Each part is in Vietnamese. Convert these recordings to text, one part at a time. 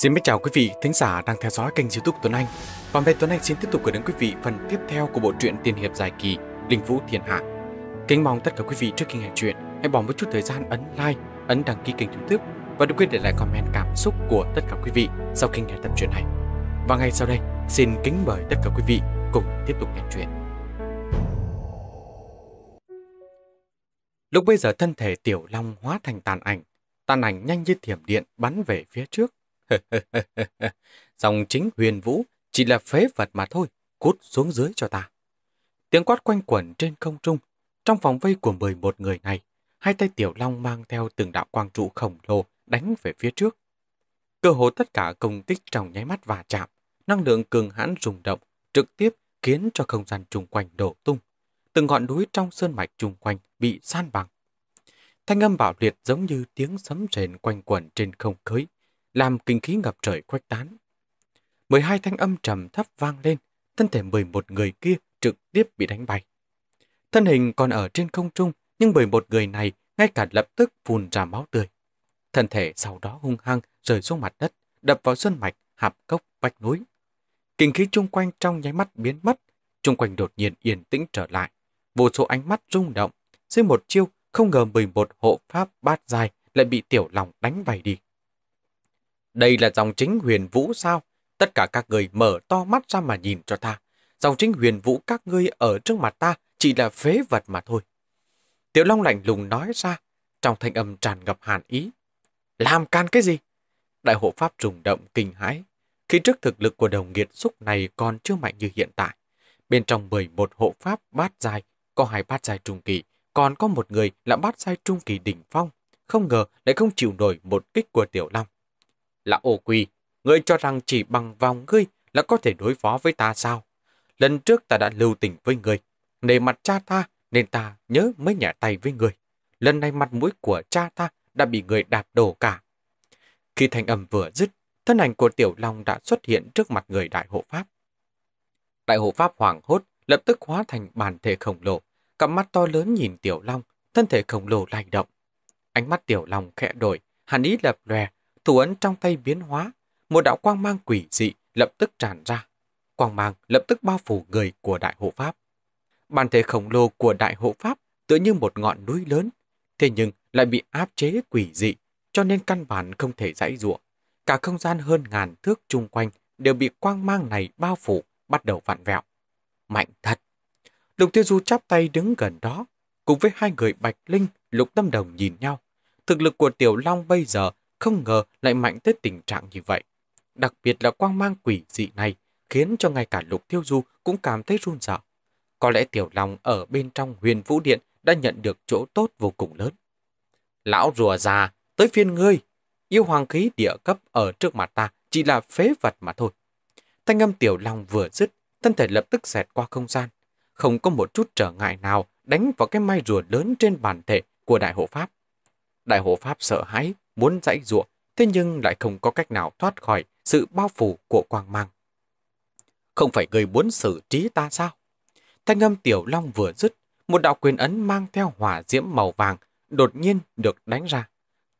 Xin chào quý vị thính giả đang theo dõi kênh youtube Tuấn Anh. Và về Tuấn Anh xin tiếp tục gửi đến quý vị phần tiếp theo của bộ truyện tiền hiệp dài kỳ Linh Vũ Thiên Hạ. Kính mong tất cả quý vị trước khi nghe chuyện hãy bỏ một chút thời gian ấn like, ấn đăng ký kênh youtube và đừng quên để lại comment cảm xúc của tất cả quý vị sau khi nghe tập truyện này. Và ngay sau đây, xin kính mời tất cả quý vị cùng tiếp tục nghe chuyện. Lúc bây giờ thân thể Tiểu Long hóa thành tàn ảnh, tàn ảnh nhanh như thiểm điện bắn về phía trước, Dòng chính huyền vũ chỉ là phế vật mà thôi, cút xuống dưới cho ta. Tiếng quát quanh quẩn trên không trung, trong vòng vây của 11 người này, hai tay tiểu long mang theo từng đạo quang trụ khổng lồ đánh về phía trước. Cơ hồ tất cả công tích trong nháy mắt và chạm, năng lượng cường hãn rung động, trực tiếp khiến cho không gian chung quanh đổ tung. Từng ngọn núi trong sơn mạch chung quanh bị san bằng. Thanh âm bảo liệt giống như tiếng sấm rền quanh quẩn trên không khơi làm kinh khí ngập trời khuếch tán. 12 thanh âm trầm thấp vang lên, thân thể 11 người kia trực tiếp bị đánh bay. Thân hình còn ở trên không trung, nhưng 11 người này ngay cả lập tức phun ra máu tươi. Thân thể sau đó hung hăng rơi xuống mặt đất, đập vào sơn mạch, hạp cốc, vách núi. Kinh khí chung quanh trong nháy mắt biến mất, chung quanh đột nhiên yên tĩnh trở lại. Vô số ánh mắt rung động, dưới một chiêu không ngờ 11 hộ pháp bát dài lại bị tiểu lòng đánh bay đi. Đây là dòng chính huyền vũ sao? Tất cả các người mở to mắt ra mà nhìn cho ta. Dòng chính huyền vũ các ngươi ở trước mặt ta chỉ là phế vật mà thôi. Tiểu Long lạnh lùng nói ra, trong thanh âm tràn ngập hàn ý. Làm can cái gì? Đại hộ pháp rùng động kinh hãi. Khi trước thực lực của đồng nghiệt xúc này còn chưa mạnh như hiện tại. Bên trong 11 hộ pháp bát dài, có hai bát dài trung kỳ, còn có một người là bát dài trung kỳ đỉnh phong. Không ngờ lại không chịu nổi một kích của Tiểu Long là ổ quỷ, ngươi cho rằng chỉ bằng vòng ngươi là có thể đối phó với ta sao? Lần trước ta đã lưu tình với ngươi, nề mặt cha ta nên ta nhớ mới nhả tay với ngươi. Lần này mặt mũi của cha ta đã bị người đạp đổ cả. Khi thanh âm vừa dứt, thân ảnh của Tiểu Long đã xuất hiện trước mặt người đại hộ pháp. Đại hộ pháp hoảng hốt, lập tức hóa thành bản thể khổng lồ, cặp mắt to lớn nhìn Tiểu Long, thân thể khổng lồ lay động. Ánh mắt Tiểu Long khẽ đổi, hàn ý lập lòe, thủ ấn trong tay biến hóa, một đạo quang mang quỷ dị lập tức tràn ra. Quang mang lập tức bao phủ người của đại hộ pháp. Bản thể khổng lồ của đại hộ pháp tựa như một ngọn núi lớn, thế nhưng lại bị áp chế quỷ dị, cho nên căn bản không thể giải ruộng Cả không gian hơn ngàn thước chung quanh đều bị quang mang này bao phủ, bắt đầu vặn vẹo. Mạnh thật! Lục Tiêu Du chắp tay đứng gần đó, cùng với hai người Bạch Linh, Lục Tâm Đồng nhìn nhau. Thực lực của Tiểu Long bây giờ không ngờ lại mạnh tới tình trạng như vậy. Đặc biệt là quang mang quỷ dị này khiến cho ngay cả Lục Tiêu Du cũng cảm thấy run sợ. Có lẽ Tiểu Long ở bên trong huyền vũ điện đã nhận được chỗ tốt vô cùng lớn. Lão rùa già, tới phiên ngươi, yêu hoàng khí địa cấp ở trước mặt ta chỉ là phế vật mà thôi. Thanh âm Tiểu Long vừa dứt, thân thể lập tức xẹt qua không gian. Không có một chút trở ngại nào đánh vào cái mai rùa lớn trên bàn thể của đại hộ pháp. Đại hộ pháp sợ hãi, muốn dãy ruộng, thế nhưng lại không có cách nào thoát khỏi sự bao phủ của quang mang. Không phải người muốn xử trí ta sao? Thanh âm tiểu long vừa dứt, một đạo quyền ấn mang theo hỏa diễm màu vàng đột nhiên được đánh ra.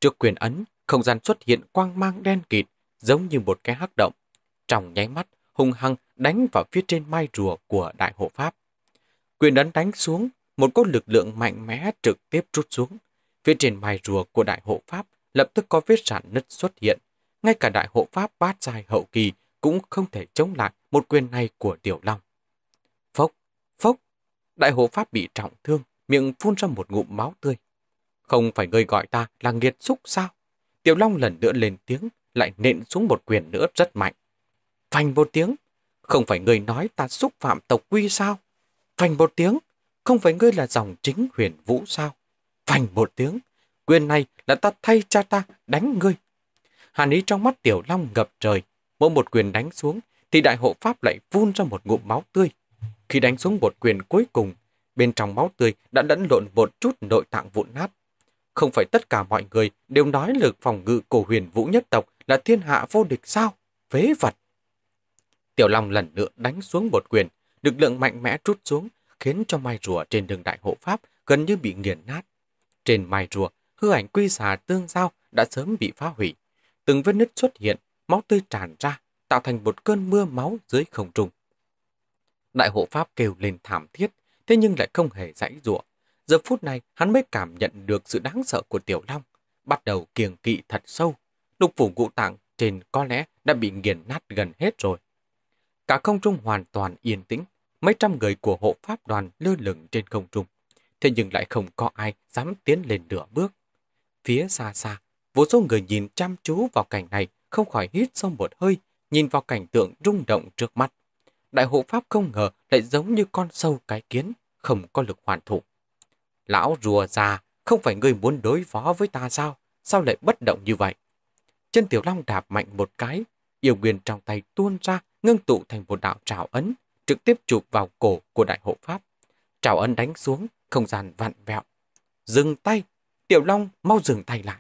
Trước quyền ấn, không gian xuất hiện quang mang đen kịt, giống như một cái hắc động. Trong nháy mắt, hung hăng đánh vào phía trên mai rùa của đại hộ pháp. Quyền ấn đánh xuống, một cốt lực lượng mạnh mẽ trực tiếp rút xuống. Phía trên mai rùa của đại hộ pháp lập tức có vết rạn nứt xuất hiện. Ngay cả đại hộ pháp bát dài hậu kỳ cũng không thể chống lại một quyền này của Tiểu Long. Phốc, phốc, đại hộ pháp bị trọng thương, miệng phun ra một ngụm máu tươi. Không phải người gọi ta là nghiệt xúc sao? Tiểu Long lần nữa lên tiếng, lại nện xuống một quyền nữa rất mạnh. Phanh một tiếng, không phải người nói ta xúc phạm tộc quy sao? Phanh một tiếng, không phải ngươi là dòng chính huyền vũ sao? Phanh một tiếng, quyền này là ta thay cha ta đánh ngươi. Hàn ý trong mắt Tiểu Long ngập trời, mỗi một quyền đánh xuống thì đại hộ pháp lại vun ra một ngụm máu tươi. Khi đánh xuống một quyền cuối cùng, bên trong máu tươi đã lẫn lộn một chút nội tạng vụn nát. Không phải tất cả mọi người đều nói lực phòng ngự cổ huyền vũ nhất tộc là thiên hạ vô địch sao? Phế vật! Tiểu Long lần nữa đánh xuống một quyền, lực lượng mạnh mẽ trút xuống, khiến cho mai rùa trên đường đại hộ pháp gần như bị nghiền nát. Trên mai rùa hư ảnh quy xà tương giao đã sớm bị phá hủy. Từng vết nứt xuất hiện, máu tươi tràn ra, tạo thành một cơn mưa máu dưới không trung. Đại hộ pháp kêu lên thảm thiết, thế nhưng lại không hề rãy rủa. Giờ phút này, hắn mới cảm nhận được sự đáng sợ của Tiểu Long, bắt đầu kiềng kỵ thật sâu. Lục phủ ngũ tạng trên có lẽ đã bị nghiền nát gần hết rồi. Cả không trung hoàn toàn yên tĩnh, mấy trăm người của hộ pháp đoàn lơ lửng trên không trung. Thế nhưng lại không có ai dám tiến lên nửa bước. Phía xa xa, vô số người nhìn chăm chú vào cảnh này, không khỏi hít sâu một hơi, nhìn vào cảnh tượng rung động trước mắt. Đại hộ pháp không ngờ lại giống như con sâu cái kiến, không có lực hoàn thủ. Lão rùa già, không phải người muốn đối phó với ta sao? Sao lại bất động như vậy? Chân tiểu long đạp mạnh một cái, yêu quyền trong tay tuôn ra, ngưng tụ thành một đạo trào ấn, trực tiếp chụp vào cổ của đại hộ pháp. Trào ấn đánh xuống, không gian vặn vẹo. Dừng tay, Tiểu Long mau dừng tay lại.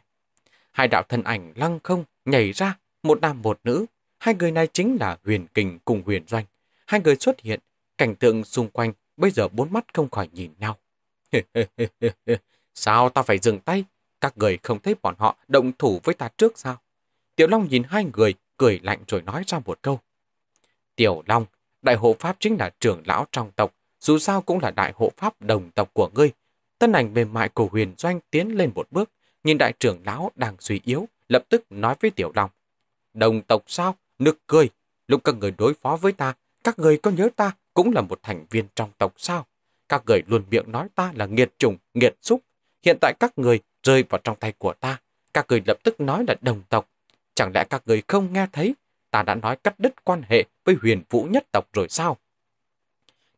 Hai đạo thân ảnh lăng không nhảy ra, một nam một nữ. Hai người này chính là Huyền Kình cùng Huyền Doanh. Hai người xuất hiện, cảnh tượng xung quanh bây giờ bốn mắt không khỏi nhìn nhau. sao ta phải dừng tay? Các người không thấy bọn họ động thủ với ta trước sao? Tiểu Long nhìn hai người, cười lạnh rồi nói ra một câu. Tiểu Long, đại hộ pháp chính là trưởng lão trong tộc, dù sao cũng là đại hộ pháp đồng tộc của ngươi, Thân ảnh mềm mại của huyền doanh tiến lên một bước, nhìn đại trưởng lão đang suy yếu, lập tức nói với tiểu long. Đồng tộc sao? Nực cười. Lúc các người đối phó với ta, các người có nhớ ta cũng là một thành viên trong tộc sao? Các người luôn miệng nói ta là nghiệt trùng, nghiệt xúc. Hiện tại các người rơi vào trong tay của ta. Các người lập tức nói là đồng tộc. Chẳng lẽ các người không nghe thấy ta đã nói cắt đứt quan hệ với huyền vũ nhất tộc rồi sao?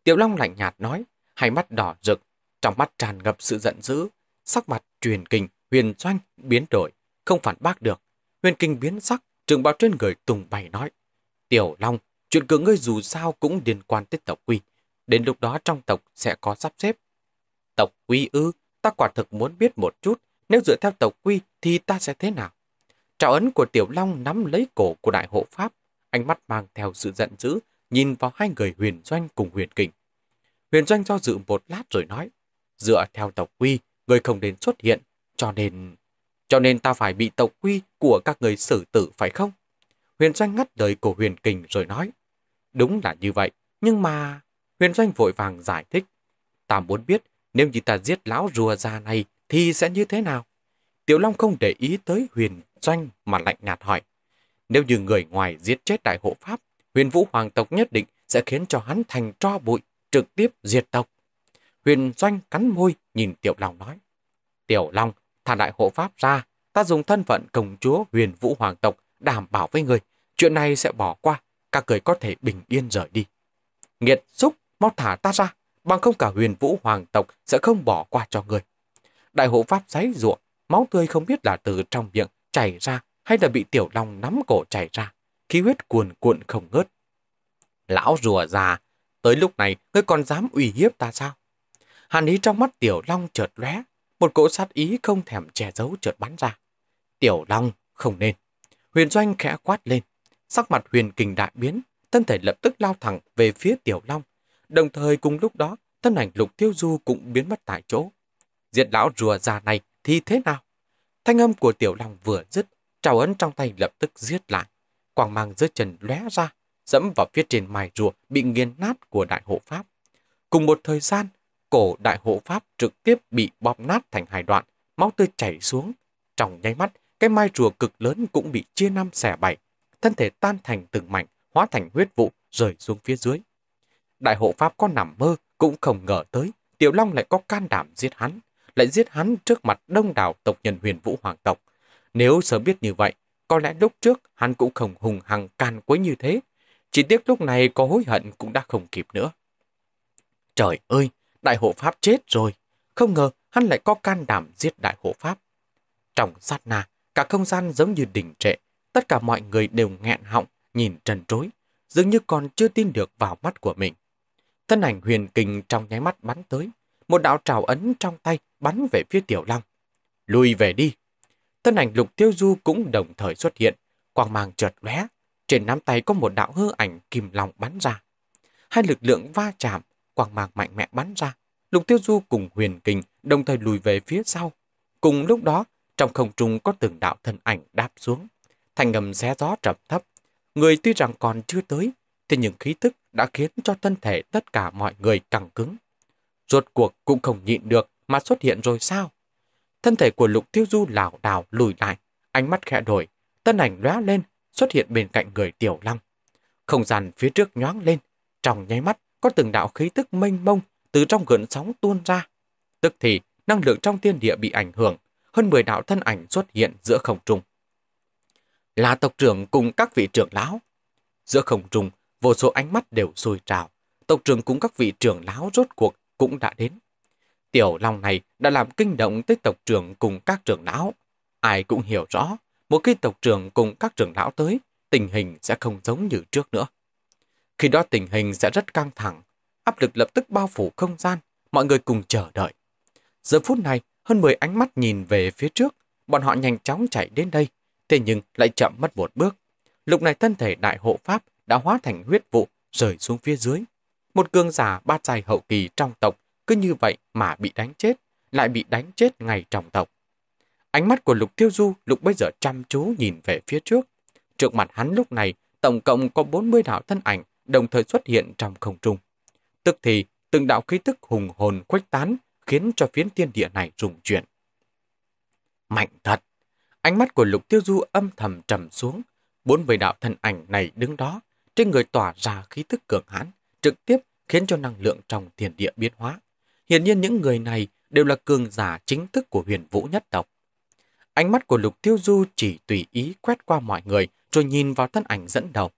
Tiểu Long lạnh nhạt nói, hai mắt đỏ rực, trong mắt tràn ngập sự giận dữ, sắc mặt truyền kinh, huyền doanh biến đổi, không phản bác được. Huyền kinh biến sắc, trường bào trên người tùng bày nói. Tiểu Long, chuyện cửa ngươi dù sao cũng liên quan tới tộc quy. Đến lúc đó trong tộc sẽ có sắp xếp. Tộc quy ư, ta quả thực muốn biết một chút, nếu dựa theo tộc quy thì ta sẽ thế nào? Trào ấn của Tiểu Long nắm lấy cổ của đại hộ Pháp, ánh mắt mang theo sự giận dữ, nhìn vào hai người huyền doanh cùng huyền kình. Huyền doanh do dự một lát rồi nói, Dựa theo tộc quy, người không đến xuất hiện, cho nên... Cho nên ta phải bị tộc quy của các người xử tử phải không? Huyền Doanh ngắt lời của Huyền Kình rồi nói. Đúng là như vậy, nhưng mà... Huyền Doanh vội vàng giải thích. Ta muốn biết nếu như ta giết lão rùa già này thì sẽ như thế nào? Tiểu Long không để ý tới Huyền Doanh mà lạnh nhạt hỏi. Nếu như người ngoài giết chết đại hộ pháp, huyền vũ hoàng tộc nhất định sẽ khiến cho hắn thành tro bụi, trực tiếp diệt tộc. Huyền Doanh cắn môi nhìn Tiểu Long nói. Tiểu Long, thả đại hộ pháp ra, ta dùng thân phận công chúa huyền vũ hoàng tộc đảm bảo với người, chuyện này sẽ bỏ qua, các người có thể bình yên rời đi. Nghiệt xúc, mau thả ta ra, bằng không cả huyền vũ hoàng tộc sẽ không bỏ qua cho người. Đại hộ pháp giấy ruộng, máu tươi không biết là từ trong miệng chảy ra hay là bị Tiểu Long nắm cổ chảy ra, khí huyết cuồn cuộn không ngớt. Lão rùa già, tới lúc này ngươi còn dám uy hiếp ta sao? Hàn ý trong mắt Tiểu Long chợt lóe, một cỗ sát ý không thèm che giấu chợt bắn ra. Tiểu Long không nên. Huyền Doanh khẽ quát lên, sắc mặt Huyền Kình đại biến, thân thể lập tức lao thẳng về phía Tiểu Long. Đồng thời cùng lúc đó, thân ảnh Lục Tiêu Du cũng biến mất tại chỗ. Diệt lão rùa già này thì thế nào? Thanh âm của Tiểu Long vừa dứt, trào ấn trong tay lập tức giết lại. Quảng mang dưới chân lóe ra, dẫm vào phía trên mài rùa bị nghiền nát của đại hộ pháp. Cùng một thời gian, cổ đại hộ pháp trực tiếp bị bom nát thành hai đoạn, máu tươi chảy xuống. Trong nháy mắt, cái mai rùa cực lớn cũng bị chia năm xẻ bảy, thân thể tan thành từng mảnh, hóa thành huyết vụ rời xuống phía dưới. Đại hộ pháp có nằm mơ cũng không ngờ tới, Tiểu Long lại có can đảm giết hắn, lại giết hắn trước mặt đông đảo tộc nhân huyền vũ hoàng tộc. Nếu sớm biết như vậy, có lẽ lúc trước hắn cũng không hùng hằng can quấy như thế. Chỉ tiếc lúc này có hối hận cũng đã không kịp nữa. Trời ơi, đại hộ pháp chết rồi. Không ngờ hắn lại có can đảm giết đại hộ pháp. Trong sát na, cả không gian giống như đình trệ. Tất cả mọi người đều nghẹn họng, nhìn trần trối, dường như còn chưa tin được vào mắt của mình. Thân ảnh huyền kình trong nháy mắt bắn tới. Một đạo trào ấn trong tay bắn về phía tiểu long. Lùi về đi. Thân ảnh lục tiêu du cũng đồng thời xuất hiện. Quang mang chợt lóe Trên nắm tay có một đạo hư ảnh kìm lòng bắn ra. Hai lực lượng va chạm quang mạc mạnh mẽ bắn ra. Lục Tiêu Du cùng huyền kình đồng thời lùi về phía sau. Cùng lúc đó, trong không trung có từng đạo thân ảnh đáp xuống. Thành ngầm xé gió trầm thấp. Người tuy rằng còn chưa tới, thì những khí tức đã khiến cho thân thể tất cả mọi người căng cứng. Rốt cuộc cũng không nhịn được mà xuất hiện rồi sao? Thân thể của Lục Tiêu Du lảo đảo lùi lại, ánh mắt khẽ đổi, thân ảnh lóe lên, xuất hiện bên cạnh người Tiểu Lăng. Không gian phía trước nhoáng lên, trong nháy mắt có từng đạo khí tức mênh mông từ trong gợn sóng tuôn ra. Tức thì, năng lượng trong thiên địa bị ảnh hưởng, hơn 10 đạo thân ảnh xuất hiện giữa không trung. Là tộc trưởng cùng các vị trưởng lão. Giữa không trung, vô số ánh mắt đều sôi trào. Tộc trưởng cùng các vị trưởng lão rốt cuộc cũng đã đến. Tiểu Long này đã làm kinh động tới tộc trưởng cùng các trưởng lão. Ai cũng hiểu rõ, một khi tộc trưởng cùng các trưởng lão tới, tình hình sẽ không giống như trước nữa. Khi đó tình hình sẽ rất căng thẳng, áp lực lập tức bao phủ không gian, mọi người cùng chờ đợi. Giờ phút này, hơn 10 ánh mắt nhìn về phía trước, bọn họ nhanh chóng chạy đến đây, thế nhưng lại chậm mất một bước. Lúc này thân thể đại hộ pháp đã hóa thành huyết vụ rời xuống phía dưới. Một cương giả ba dài hậu kỳ trong tộc cứ như vậy mà bị đánh chết, lại bị đánh chết ngay trong tộc. Ánh mắt của Lục Tiêu Du lúc bây giờ chăm chú nhìn về phía trước. Trước mặt hắn lúc này, tổng cộng có 40 đạo thân ảnh đồng thời xuất hiện trong không trung. Tức thì, từng đạo khí tức hùng hồn khuếch tán khiến cho phiến thiên địa này rùng chuyển. Mạnh thật! Ánh mắt của lục tiêu du âm thầm trầm xuống. Bốn vị đạo thân ảnh này đứng đó, trên người tỏa ra khí tức cường hãn, trực tiếp khiến cho năng lượng trong thiên địa biến hóa. Hiển nhiên những người này đều là cường giả chính thức của huyền vũ nhất tộc. Ánh mắt của lục tiêu du chỉ tùy ý quét qua mọi người rồi nhìn vào thân ảnh dẫn đầu.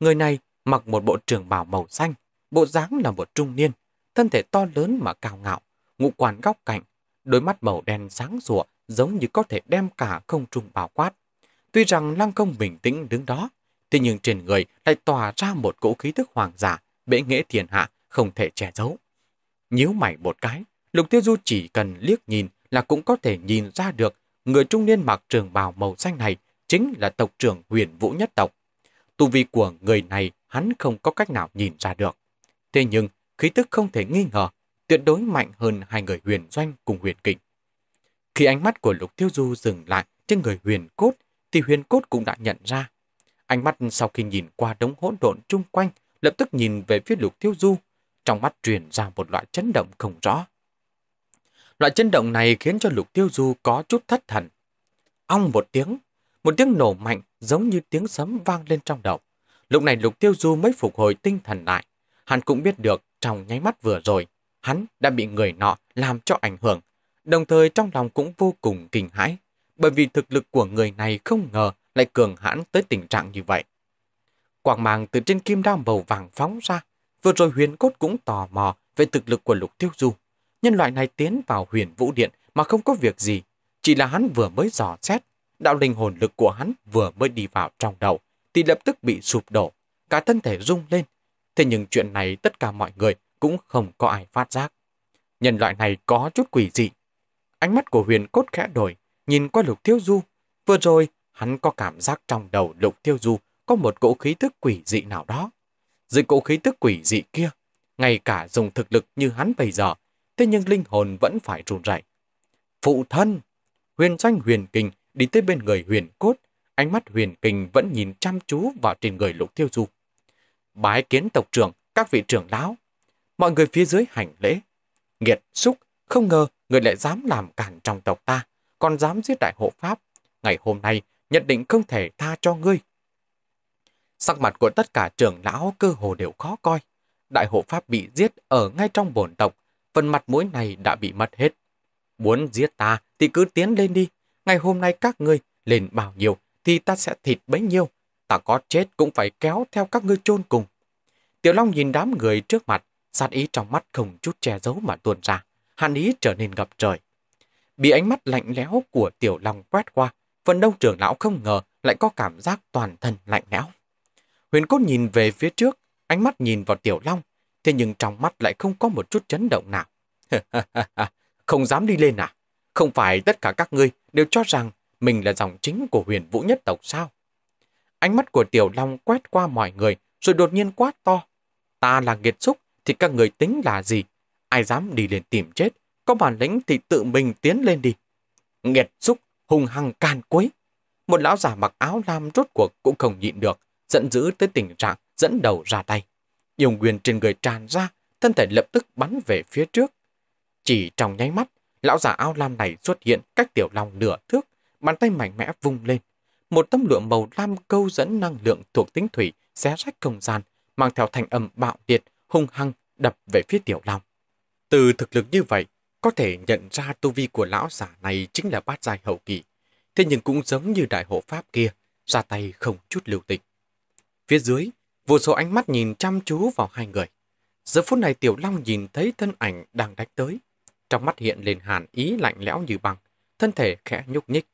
Người này mặc một bộ trường bào màu xanh, bộ dáng là một trung niên, thân thể to lớn mà cao ngạo, ngũ quan góc cạnh, đôi mắt màu đen sáng rụa giống như có thể đem cả không trung bào quát. Tuy rằng lăng công bình tĩnh đứng đó, thế nhưng trên người lại tỏa ra một cỗ khí thức hoàng giả, bệ nghệ thiên hạ, không thể che giấu. Nhíu mày một cái, lục tiêu du chỉ cần liếc nhìn là cũng có thể nhìn ra được người trung niên mặc trường bào màu xanh này chính là tộc trưởng huyền vũ nhất tộc, tu vi của người này hắn không có cách nào nhìn ra được. Thế nhưng, khí tức không thể nghi ngờ, tuyệt đối mạnh hơn hai người huyền doanh cùng huyền kình. Khi ánh mắt của Lục Tiêu Du dừng lại trên người huyền cốt, thì huyền cốt cũng đã nhận ra. Ánh mắt sau khi nhìn qua đống hỗn độn chung quanh, lập tức nhìn về phía Lục Tiêu Du, trong mắt truyền ra một loại chấn động không rõ. Loại chấn động này khiến cho Lục Tiêu Du có chút thất thần. Ong một tiếng, một tiếng nổ mạnh giống như tiếng sấm vang lên trong đầu. Lúc này Lục Tiêu Du mới phục hồi tinh thần lại. Hắn cũng biết được trong nháy mắt vừa rồi, hắn đã bị người nọ làm cho ảnh hưởng. Đồng thời trong lòng cũng vô cùng kinh hãi, bởi vì thực lực của người này không ngờ lại cường hãn tới tình trạng như vậy. Quảng màng từ trên kim đao màu vàng phóng ra, vừa rồi huyền cốt cũng tò mò về thực lực của Lục Tiêu Du. Nhân loại này tiến vào huyền vũ điện mà không có việc gì, chỉ là hắn vừa mới dò xét đạo linh hồn lực của hắn vừa mới đi vào trong đầu, thì lập tức bị sụp đổ, cả thân thể rung lên. Thế nhưng chuyện này tất cả mọi người cũng không có ai phát giác. Nhân loại này có chút quỷ dị. Ánh mắt của huyền cốt khẽ đổi, nhìn qua lục tiêu du. Vừa rồi, hắn có cảm giác trong đầu lục Thiêu du có một cỗ khí thức quỷ dị nào đó. Dưới cỗ khí thức quỷ dị kia, ngay cả dùng thực lực như hắn bây giờ, thế nhưng linh hồn vẫn phải run rẩy. Phụ thân! Huyền doanh huyền kinh Đi tới bên người huyền cốt, ánh mắt huyền kình vẫn nhìn chăm chú vào trên người lục Thiêu du. Bái kiến tộc trưởng, các vị trưởng lão. Mọi người phía dưới hành lễ. Nghiệt, xúc, không ngờ người lại dám làm cản trong tộc ta, còn dám giết đại hộ pháp. Ngày hôm nay, nhận định không thể tha cho ngươi. Sắc mặt của tất cả trưởng lão cơ hồ đều khó coi. Đại hộ pháp bị giết ở ngay trong bổn tộc, phần mặt mũi này đã bị mất hết. Muốn giết ta thì cứ tiến lên đi, ngày hôm nay các ngươi lên bao nhiêu thì ta sẽ thịt bấy nhiêu, ta có chết cũng phải kéo theo các ngươi chôn cùng. Tiểu Long nhìn đám người trước mặt, sát ý trong mắt không chút che giấu mà tuôn ra, hàn ý trở nên ngập trời. Bị ánh mắt lạnh lẽo của Tiểu Long quét qua, phần đông trưởng lão không ngờ lại có cảm giác toàn thân lạnh lẽo. Huyền Cốt nhìn về phía trước, ánh mắt nhìn vào Tiểu Long, thế nhưng trong mắt lại không có một chút chấn động nào. không dám đi lên à? Không phải tất cả các ngươi đều cho rằng mình là dòng chính của huyền vũ nhất tộc sao? Ánh mắt của Tiểu Long quét qua mọi người rồi đột nhiên quát to. Ta là nghiệt xúc thì các người tính là gì? Ai dám đi lên tìm chết? Có bản lĩnh thì tự mình tiến lên đi. Nghiệt xúc hùng hăng can quấy. Một lão giả mặc áo lam rốt cuộc cũng không nhịn được, giận dữ tới tình trạng dẫn đầu ra tay. Dùng quyền trên người tràn ra, thân thể lập tức bắn về phía trước. Chỉ trong nháy mắt, Lão giả áo lam này xuất hiện cách tiểu long nửa thước, bàn tay mạnh mẽ vung lên. Một tấm lụa màu lam câu dẫn năng lượng thuộc tính thủy xé rách không gian, mang theo thành âm bạo liệt, hung hăng đập về phía tiểu long. Từ thực lực như vậy, có thể nhận ra tu vi của lão giả này chính là bát giai hậu kỳ. Thế nhưng cũng giống như đại hộ pháp kia, ra tay không chút lưu tình. Phía dưới, vô số ánh mắt nhìn chăm chú vào hai người. Giờ phút này Tiểu Long nhìn thấy thân ảnh đang đánh tới trong mắt hiện lên hàn ý lạnh lẽo như băng, thân thể khẽ nhúc nhích.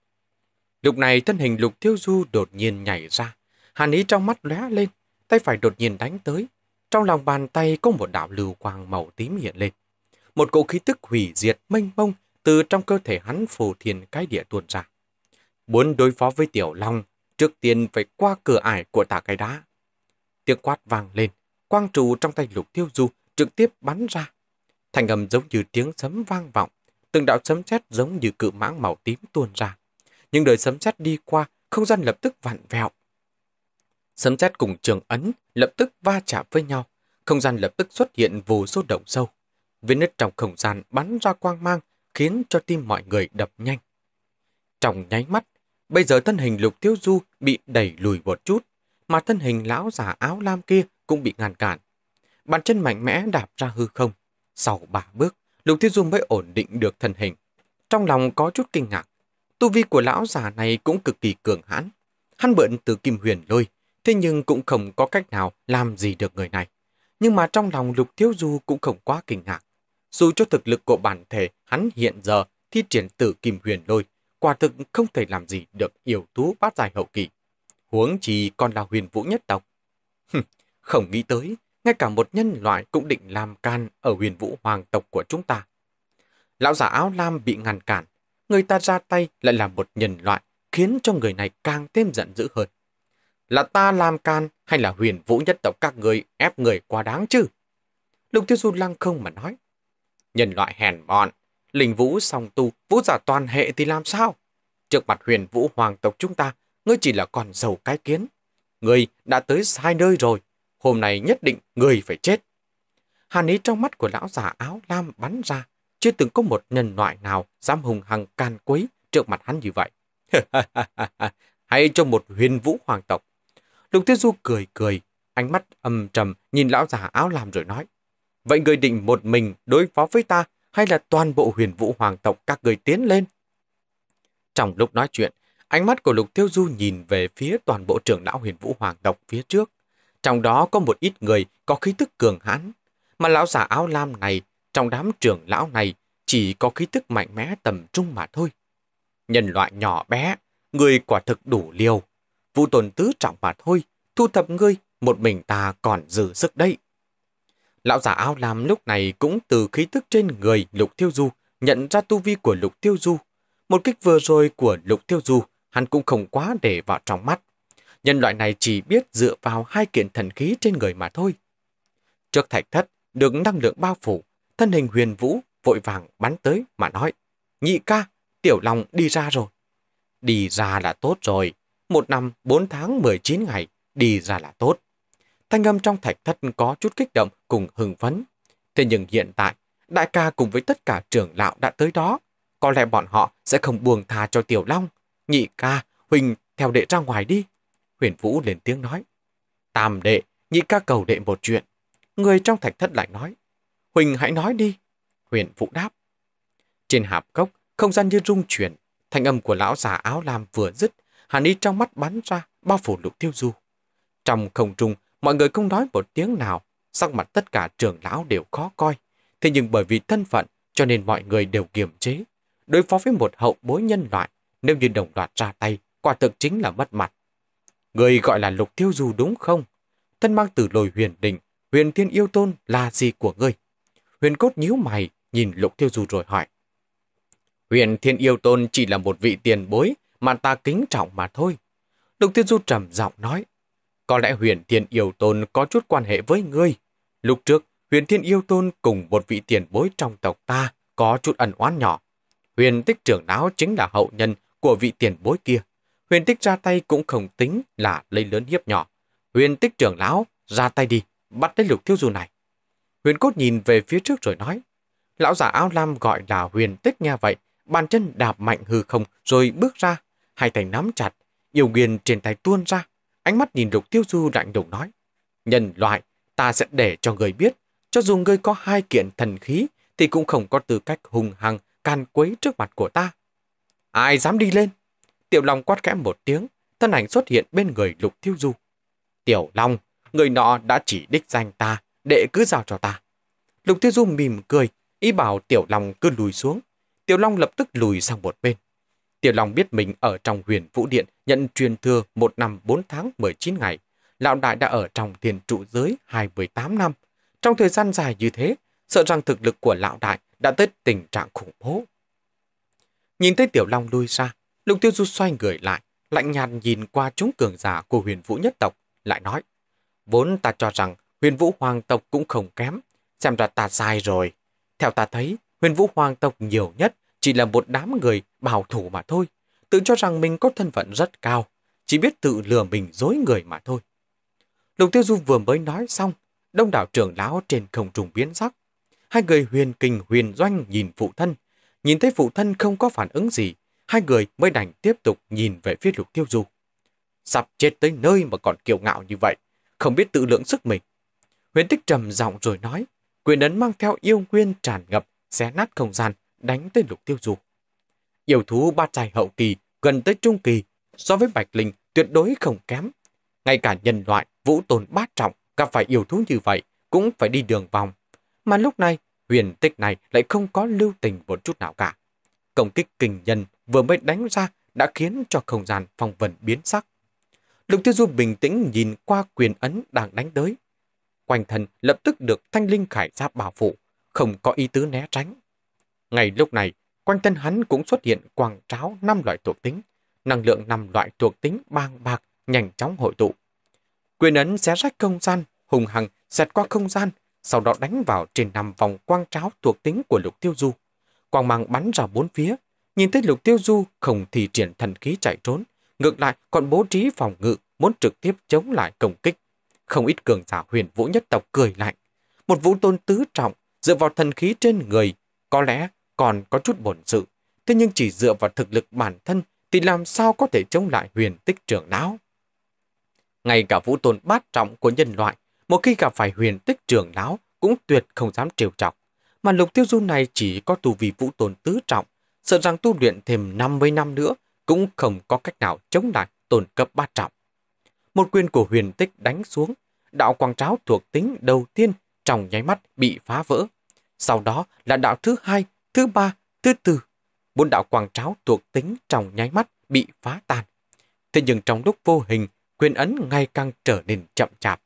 Lúc này thân hình lục Thiêu du đột nhiên nhảy ra, hàn ý trong mắt lóe lên, tay phải đột nhiên đánh tới. Trong lòng bàn tay có một đạo lưu quang màu tím hiện lên. Một cỗ khí tức hủy diệt mênh mông từ trong cơ thể hắn phổ thiền cái địa tuôn ra. Muốn đối phó với tiểu long, trước tiên phải qua cửa ải của tà cái đá. Tiếng quát vang lên, quang trụ trong tay lục Thiêu du trực tiếp bắn ra Thành âm giống như tiếng sấm vang vọng, từng đạo sấm sét giống như cự mãng màu tím tuôn ra. nhưng đời sấm sét đi qua, không gian lập tức vặn vẹo. Sấm sét cùng trường ấn lập tức va chạm với nhau, không gian lập tức xuất hiện vô số động sâu. Vết nứt trong không gian bắn ra quang mang, khiến cho tim mọi người đập nhanh. Trong nháy mắt, bây giờ thân hình lục tiêu du bị đẩy lùi một chút, mà thân hình lão giả áo lam kia cũng bị ngăn cản. Bàn chân mạnh mẽ đạp ra hư không, sau ba bước, Lục Thiên Dung mới ổn định được thân hình. Trong lòng có chút kinh ngạc, tu vi của lão già này cũng cực kỳ cường hãn. Hắn bận từ kim huyền lôi, thế nhưng cũng không có cách nào làm gì được người này. Nhưng mà trong lòng Lục Thiếu Du cũng không quá kinh ngạc. Dù cho thực lực của bản thể hắn hiện giờ thi triển tử kim huyền lôi, quả thực không thể làm gì được yêu tú bát dài hậu kỳ. Huống chỉ còn là huyền vũ nhất tộc. không nghĩ tới, ngay cả một nhân loại cũng định làm can ở huyền vũ hoàng tộc của chúng ta. Lão giả áo lam bị ngăn cản, người ta ra tay lại là một nhân loại, khiến cho người này càng thêm giận dữ hơn. Là ta làm can hay là huyền vũ nhất tộc các người ép người quá đáng chứ? Lục tiêu du lăng không mà nói. Nhân loại hèn mọn, linh vũ song tu, vũ giả toàn hệ thì làm sao? Trước mặt huyền vũ hoàng tộc chúng ta, ngươi chỉ là còn dầu cái kiến. Ngươi đã tới sai nơi rồi hôm nay nhất định người phải chết. Hàn ý trong mắt của lão già áo lam bắn ra, chưa từng có một nhân loại nào dám hùng hăng can quấy trước mặt hắn như vậy. Hay cho một huyền vũ hoàng tộc. Lục Tiêu Du cười cười, ánh mắt âm trầm nhìn lão già áo lam rồi nói. Vậy người định một mình đối phó với ta hay là toàn bộ huyền vũ hoàng tộc các người tiến lên? Trong lúc nói chuyện, ánh mắt của Lục Tiêu Du nhìn về phía toàn bộ trưởng lão huyền vũ hoàng tộc phía trước. Trong đó có một ít người có khí tức cường hãn, mà lão giả áo lam này, trong đám trưởng lão này, chỉ có khí tức mạnh mẽ tầm trung mà thôi. Nhân loại nhỏ bé, người quả thực đủ liều. Vụ tồn tứ trọng mà thôi, thu thập ngươi, một mình ta còn dư sức đây. Lão giả áo lam lúc này cũng từ khí tức trên người Lục Tiêu Du nhận ra tu vi của Lục Tiêu Du. Một kích vừa rồi của Lục Tiêu Du, hắn cũng không quá để vào trong mắt nhân loại này chỉ biết dựa vào hai kiện thần khí trên người mà thôi. Trước thạch thất, được năng lượng bao phủ, thân hình huyền vũ vội vàng bắn tới mà nói, nhị ca, tiểu lòng đi ra rồi. Đi ra là tốt rồi, một năm bốn tháng mười chín ngày, đi ra là tốt. Thanh âm trong thạch thất có chút kích động cùng hưng phấn. Thế nhưng hiện tại, đại ca cùng với tất cả trưởng lão đã tới đó. Có lẽ bọn họ sẽ không buồn tha cho Tiểu Long. Nhị ca, Huỳnh theo đệ ra ngoài đi. Huyền Vũ lên tiếng nói. Tam đệ, nhị ca cầu đệ một chuyện. Người trong thạch thất lại nói. Huỳnh hãy nói đi. Huyền Vũ đáp. Trên hạp cốc, không gian như rung chuyển. Thanh âm của lão già áo lam vừa dứt, hàn y trong mắt bắn ra, bao phủ lục tiêu du. Trong không trung, mọi người không nói một tiếng nào, sắc mặt tất cả trưởng lão đều khó coi. Thế nhưng bởi vì thân phận, cho nên mọi người đều kiềm chế. Đối phó với một hậu bối nhân loại, nếu như đồng loạt ra tay, quả thực chính là mất mặt. Người gọi là lục tiêu du đúng không? Thân mang từ lồi huyền định, huyền thiên yêu tôn là gì của ngươi? Huyền cốt nhíu mày, nhìn lục tiêu du rồi hỏi. Huyền thiên yêu tôn chỉ là một vị tiền bối mà ta kính trọng mà thôi. Lục tiêu du trầm giọng nói. Có lẽ huyền thiên yêu tôn có chút quan hệ với ngươi. Lúc trước, huyền thiên yêu tôn cùng một vị tiền bối trong tộc ta có chút ẩn oán nhỏ. Huyền tích trưởng não chính là hậu nhân của vị tiền bối kia huyền tích ra tay cũng không tính là lây lớn hiếp nhỏ. Huyền tích trưởng lão, ra tay đi, bắt lấy lục thiêu du này. Huyền cốt nhìn về phía trước rồi nói, lão giả áo lam gọi là huyền tích nghe vậy, bàn chân đạp mạnh hư không rồi bước ra, hai tay nắm chặt, yêu nghiền trên tay tuôn ra, ánh mắt nhìn lục tiêu du lạnh lùng nói, nhân loại, ta sẽ để cho người biết, cho dù ngươi có hai kiện thần khí thì cũng không có tư cách hùng hăng can quấy trước mặt của ta. Ai dám đi lên? Tiểu Long quát kẽ một tiếng, thân ảnh xuất hiện bên người Lục Thiêu Du. Tiểu Long, người nọ đã chỉ đích danh ta, đệ cứ giao cho ta. Lục Thiêu Du mỉm cười, ý bảo Tiểu Long cứ lùi xuống. Tiểu Long lập tức lùi sang một bên. Tiểu Long biết mình ở trong huyền vũ điện nhận truyền thừa một năm 4 tháng 19 ngày. Lão đại đã ở trong thiền trụ giới 28 năm. Trong thời gian dài như thế, sợ rằng thực lực của lão đại đã tới tình trạng khủng bố. Nhìn thấy Tiểu Long lui ra, Lục tiêu du xoay người lại, lạnh nhạt nhìn qua chúng cường giả của huyền vũ nhất tộc, lại nói. Vốn ta cho rằng huyền vũ hoàng tộc cũng không kém, xem ra ta sai rồi. Theo ta thấy, huyền vũ hoàng tộc nhiều nhất chỉ là một đám người bảo thủ mà thôi, tự cho rằng mình có thân phận rất cao, chỉ biết tự lừa mình dối người mà thôi. Lục tiêu du vừa mới nói xong, đông đảo trưởng lão trên không trùng biến sắc. Hai người huyền kinh huyền doanh nhìn phụ thân, nhìn thấy phụ thân không có phản ứng gì, hai người mới đành tiếp tục nhìn về phía lục tiêu du. Sắp chết tới nơi mà còn kiêu ngạo như vậy, không biết tự lượng sức mình. Huyền tích trầm giọng rồi nói, quyền ấn mang theo yêu nguyên tràn ngập, xé nát không gian, đánh tới lục tiêu du. Yêu thú ba trai hậu kỳ, gần tới trung kỳ, so với bạch linh tuyệt đối không kém. Ngay cả nhân loại, vũ tồn bát trọng, gặp phải yêu thú như vậy, cũng phải đi đường vòng. Mà lúc này, huyền tích này lại không có lưu tình một chút nào cả. Công kích kinh nhân vừa mới đánh ra đã khiến cho không gian phong vần biến sắc. Lục Tiêu Du bình tĩnh nhìn qua quyền ấn đang đánh tới. Quanh thân lập tức được thanh linh khải giáp bảo phụ, không có ý tứ né tránh. Ngay lúc này, quanh thân hắn cũng xuất hiện quang tráo năm loại thuộc tính, năng lượng năm loại thuộc tính bang bạc nhanh chóng hội tụ. Quyền ấn xé rách không gian, hùng hằng xẹt qua không gian, sau đó đánh vào trên năm vòng quang tráo thuộc tính của Lục Tiêu Du. Quang mang bắn ra bốn phía, nhìn thấy lục tiêu du không thì triển thần khí chạy trốn, ngược lại còn bố trí phòng ngự muốn trực tiếp chống lại công kích. Không ít cường giả huyền vũ nhất tộc cười lạnh. Một vũ tôn tứ trọng dựa vào thần khí trên người có lẽ còn có chút bổn sự, thế nhưng chỉ dựa vào thực lực bản thân thì làm sao có thể chống lại huyền tích trưởng lão. Ngay cả vũ tôn bát trọng của nhân loại, một khi gặp phải huyền tích trưởng lão cũng tuyệt không dám trêu chọc. Mà lục tiêu du này chỉ có tù vì vũ tôn tứ trọng, sợ rằng tu luyện thêm 50 năm nữa cũng không có cách nào chống lại tổn cấp ba trọng. Một quyền của huyền tích đánh xuống, đạo quang tráo thuộc tính đầu tiên trong nháy mắt bị phá vỡ. Sau đó là đạo thứ hai, thứ ba, thứ tư. Bốn đạo quang tráo thuộc tính trong nháy mắt bị phá tan. Thế nhưng trong lúc vô hình, quyền ấn ngày càng trở nên chậm chạp.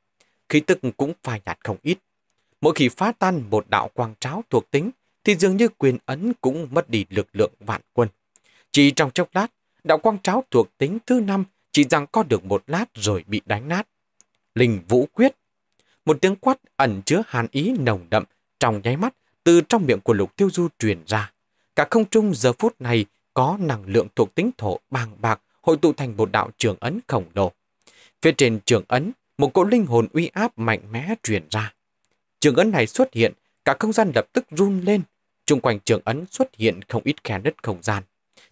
Khí tức cũng phai nhạt không ít. Mỗi khi phá tan một đạo quang tráo thuộc tính, thì dường như quyền ấn cũng mất đi lực lượng vạn quân. Chỉ trong chốc lát, đạo quang tráo thuộc tính thứ năm chỉ rằng có được một lát rồi bị đánh nát. Linh vũ quyết. Một tiếng quát ẩn chứa hàn ý nồng đậm trong nháy mắt từ trong miệng của lục tiêu du truyền ra. Cả không trung giờ phút này có năng lượng thuộc tính thổ bàng bạc hội tụ thành một đạo trường ấn khổng lồ. Phía trên trường ấn, một cỗ linh hồn uy áp mạnh mẽ truyền ra. Trường ấn này xuất hiện, cả không gian lập tức run lên, Trung quanh trường ấn xuất hiện không ít khe đất không gian.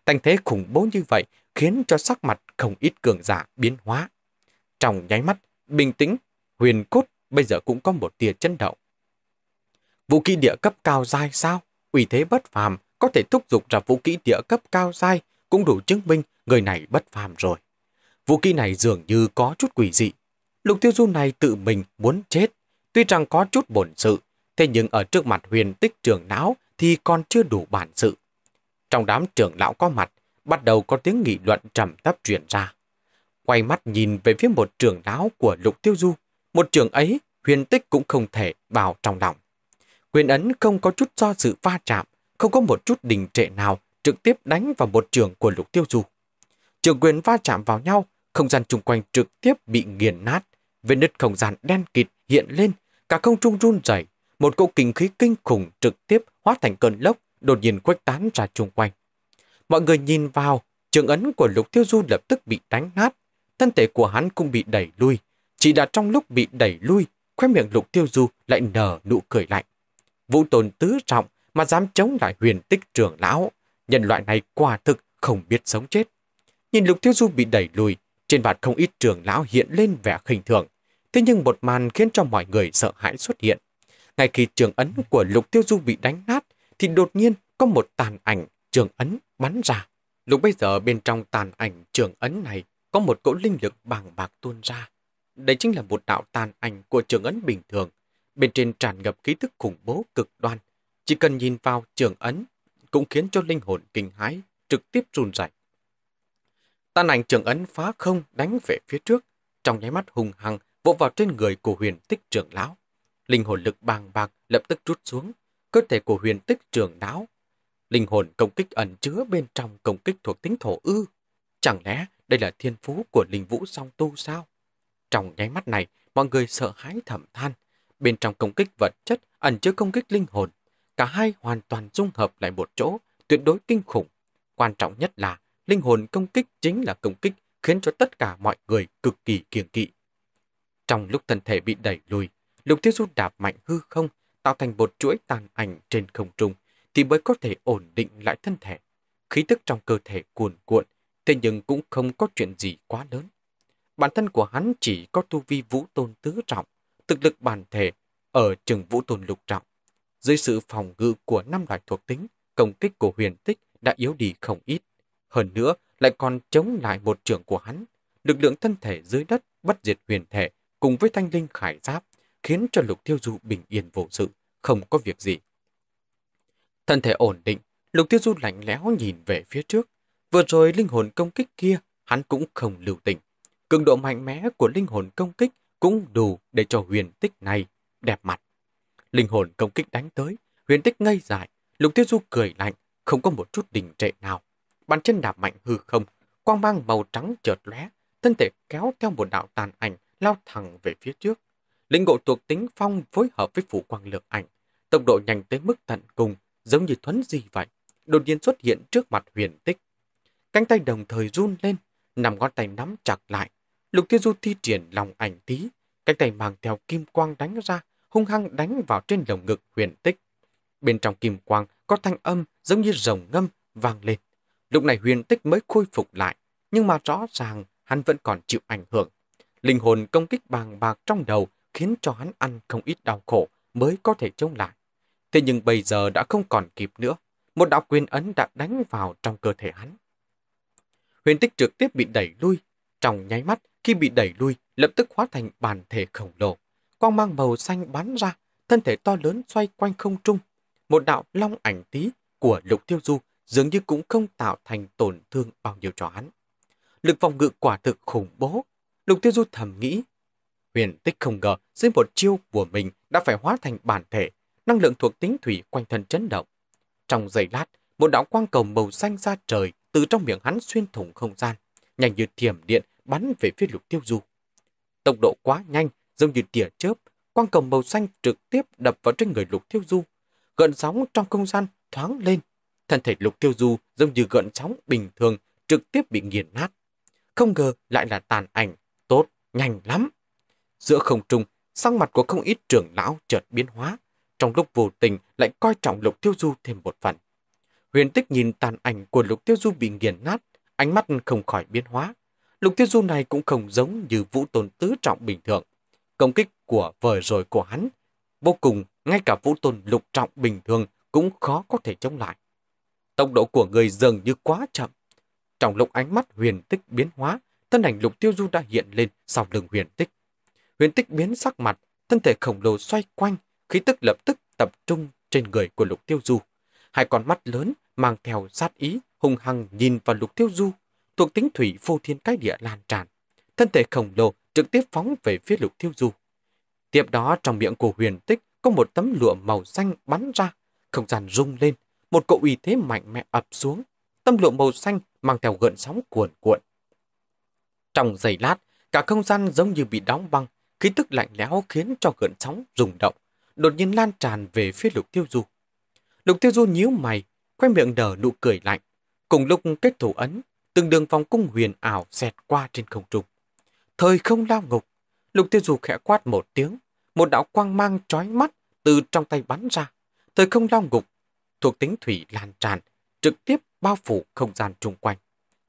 Tình thế khủng bố như vậy khiến cho sắc mặt không ít cường giả biến hóa. Trong nháy mắt, bình tĩnh, huyền cốt bây giờ cũng có một tia chấn động. Vũ khí địa cấp cao dai sao? Ủy thế bất phàm có thể thúc giục ra vũ khí địa cấp cao dai cũng đủ chứng minh người này bất phàm rồi. Vũ khí này dường như có chút quỷ dị. Lục tiêu du này tự mình muốn chết. Tuy rằng có chút bổn sự, thế nhưng ở trước mặt huyền tích trường não thì còn chưa đủ bản sự. Trong đám trưởng lão có mặt, bắt đầu có tiếng nghị luận trầm thấp truyền ra. Quay mắt nhìn về phía một trưởng lão của Lục Tiêu Du, một trường ấy huyền tích cũng không thể vào trong lòng. quyền ấn không có chút do sự va chạm, không có một chút đình trệ nào trực tiếp đánh vào một trường của Lục Tiêu Du. Trường quyền va chạm vào nhau, không gian chung quanh trực tiếp bị nghiền nát, vết nứt không gian đen kịt hiện lên, cả không trung run rẩy một cỗ kinh khí kinh khủng trực tiếp hóa thành cơn lốc, đột nhiên khuếch tán ra chung quanh. Mọi người nhìn vào, trường ấn của Lục Tiêu Du lập tức bị đánh nát, thân thể của hắn cũng bị đẩy lui. Chỉ đã trong lúc bị đẩy lui, khóe miệng Lục Tiêu Du lại nở nụ cười lạnh. Vũ tồn tứ trọng mà dám chống lại huyền tích trưởng lão, nhân loại này quả thực không biết sống chết. Nhìn Lục Tiêu Du bị đẩy lùi, trên mặt không ít trưởng lão hiện lên vẻ khinh thường. Thế nhưng một màn khiến cho mọi người sợ hãi xuất hiện. Ngay khi trường ấn của lục tiêu du bị đánh nát, thì đột nhiên có một tàn ảnh trường ấn bắn ra. Lúc bây giờ bên trong tàn ảnh trường ấn này có một cỗ linh lực bàng bạc tuôn ra. Đây chính là một đạo tàn ảnh của trường ấn bình thường. Bên trên tràn ngập khí thức khủng bố cực đoan. Chỉ cần nhìn vào trường ấn cũng khiến cho linh hồn kinh hái trực tiếp run rẩy. Tàn ảnh trường ấn phá không đánh về phía trước, trong nháy mắt hùng hăng vỗ vào trên người của huyền tích trưởng lão linh hồn lực bàng bạc lập tức rút xuống, cơ thể của huyền tích trường não. Linh hồn công kích ẩn chứa bên trong công kích thuộc tính thổ ư. Chẳng lẽ đây là thiên phú của linh vũ song tu sao? Trong nháy mắt này, mọi người sợ hãi thầm than. Bên trong công kích vật chất ẩn chứa công kích linh hồn. Cả hai hoàn toàn dung hợp lại một chỗ, tuyệt đối kinh khủng. Quan trọng nhất là linh hồn công kích chính là công kích khiến cho tất cả mọi người cực kỳ kiêng kỵ. Trong lúc thân thể bị đẩy lùi, Lục Tiêu Du đạp mạnh hư không, tạo thành một chuỗi tàn ảnh trên không trung thì mới có thể ổn định lại thân thể. Khí tức trong cơ thể cuồn cuộn, thế nhưng cũng không có chuyện gì quá lớn. Bản thân của hắn chỉ có tu vi vũ tôn tứ trọng, thực lực bản thể ở trường vũ tôn lục trọng. Dưới sự phòng ngự của năm loại thuộc tính, công kích của huyền tích đã yếu đi không ít. Hơn nữa, lại còn chống lại một trường của hắn. Lực lượng thân thể dưới đất bất diệt huyền thể cùng với thanh linh khải giáp khiến cho Lục Tiêu Du bình yên vô sự, không có việc gì. Thân thể ổn định, Lục Tiêu Du lạnh lẽo nhìn về phía trước. Vừa rồi linh hồn công kích kia, hắn cũng không lưu tình. Cường độ mạnh mẽ của linh hồn công kích cũng đủ để cho huyền tích này đẹp mặt. Linh hồn công kích đánh tới, huyền tích ngây dại, Lục Tiêu Du cười lạnh, không có một chút đình trệ nào. Bàn chân đạp mạnh hư không, quang mang màu trắng chợt lóe, thân thể kéo theo một đạo tàn ảnh lao thẳng về phía trước. Lĩnh ngộ thuộc tính phong phối hợp với phủ quang lược ảnh, tốc độ nhanh tới mức tận cùng, giống như thuấn gì vậy, đột nhiên xuất hiện trước mặt huyền tích. Cánh tay đồng thời run lên, nằm ngón tay nắm chặt lại. Lục tiêu du thi triển lòng ảnh tí, cánh tay mang theo kim quang đánh ra, hung hăng đánh vào trên lồng ngực huyền tích. Bên trong kim quang có thanh âm giống như rồng ngâm vang lên. Lúc này huyền tích mới khôi phục lại, nhưng mà rõ ràng hắn vẫn còn chịu ảnh hưởng. Linh hồn công kích bàng bạc trong đầu khiến cho hắn ăn không ít đau khổ mới có thể chống lại. Thế nhưng bây giờ đã không còn kịp nữa, một đạo quyền ấn đã đánh vào trong cơ thể hắn. Huyền tích trực tiếp bị đẩy lui, trong nháy mắt khi bị đẩy lui lập tức hóa thành bản thể khổng lồ. Quang mang màu xanh bắn ra, thân thể to lớn xoay quanh không trung. Một đạo long ảnh tí của lục tiêu du dường như cũng không tạo thành tổn thương bao nhiêu cho hắn. Lực phòng ngự quả thực khủng bố. Lục tiêu du thầm nghĩ Huyền tích không ngờ dưới một chiêu của mình đã phải hóa thành bản thể, năng lượng thuộc tính thủy quanh thân chấn động. Trong giây lát, một đạo quang cầu màu xanh ra trời từ trong miệng hắn xuyên thủng không gian, nhanh như thiểm điện bắn về phía lục tiêu du. Tốc độ quá nhanh, giống như tia chớp, quang cầu màu xanh trực tiếp đập vào trên người lục tiêu du. Gợn sóng trong không gian thoáng lên, thân thể lục tiêu du giống như gợn sóng bình thường trực tiếp bị nghiền nát. Không ngờ lại là tàn ảnh, tốt, nhanh lắm. Giữa không trung, sang mặt của không ít trưởng lão chợt biến hóa, trong lúc vô tình lại coi trọng Lục Tiêu Du thêm một phần. Huyền tích nhìn tàn ảnh của Lục Tiêu Du bị nghiền nát, ánh mắt không khỏi biến hóa. Lục Tiêu Du này cũng không giống như vũ tôn tứ trọng bình thường. Công kích của vời rồi của hắn, vô cùng ngay cả vũ tôn lục trọng bình thường cũng khó có thể chống lại. Tốc độ của người dường như quá chậm. Trong lúc ánh mắt huyền tích biến hóa, thân ảnh lục tiêu du đã hiện lên sau lưng huyền tích. Huyền tích biến sắc mặt, thân thể khổng lồ xoay quanh, khí tức lập tức tập trung trên người của lục tiêu du. Hai con mắt lớn mang theo sát ý, hung hăng nhìn vào lục tiêu du, thuộc tính thủy vô thiên cái địa lan tràn. Thân thể khổng lồ trực tiếp phóng về phía lục tiêu du. Tiếp đó trong miệng của huyền tích có một tấm lụa màu xanh bắn ra, không gian rung lên, một cậu uy thế mạnh mẽ ập xuống, tấm lụa màu xanh mang theo gợn sóng cuộn cuộn. Trong giây lát, cả không gian giống như bị đóng băng, khí tức lạnh lẽo khiến cho cơn sóng rùng động, đột nhiên lan tràn về phía lục tiêu du. Lục tiêu du nhíu mày, khoe miệng nở nụ cười lạnh. Cùng lúc kết thủ ấn, từng đường vòng cung huyền ảo xẹt qua trên không trung. Thời không lao ngục, lục tiêu du khẽ quát một tiếng, một đạo quang mang trói mắt từ trong tay bắn ra. Thời không lao ngục, thuộc tính thủy lan tràn, trực tiếp bao phủ không gian chung quanh.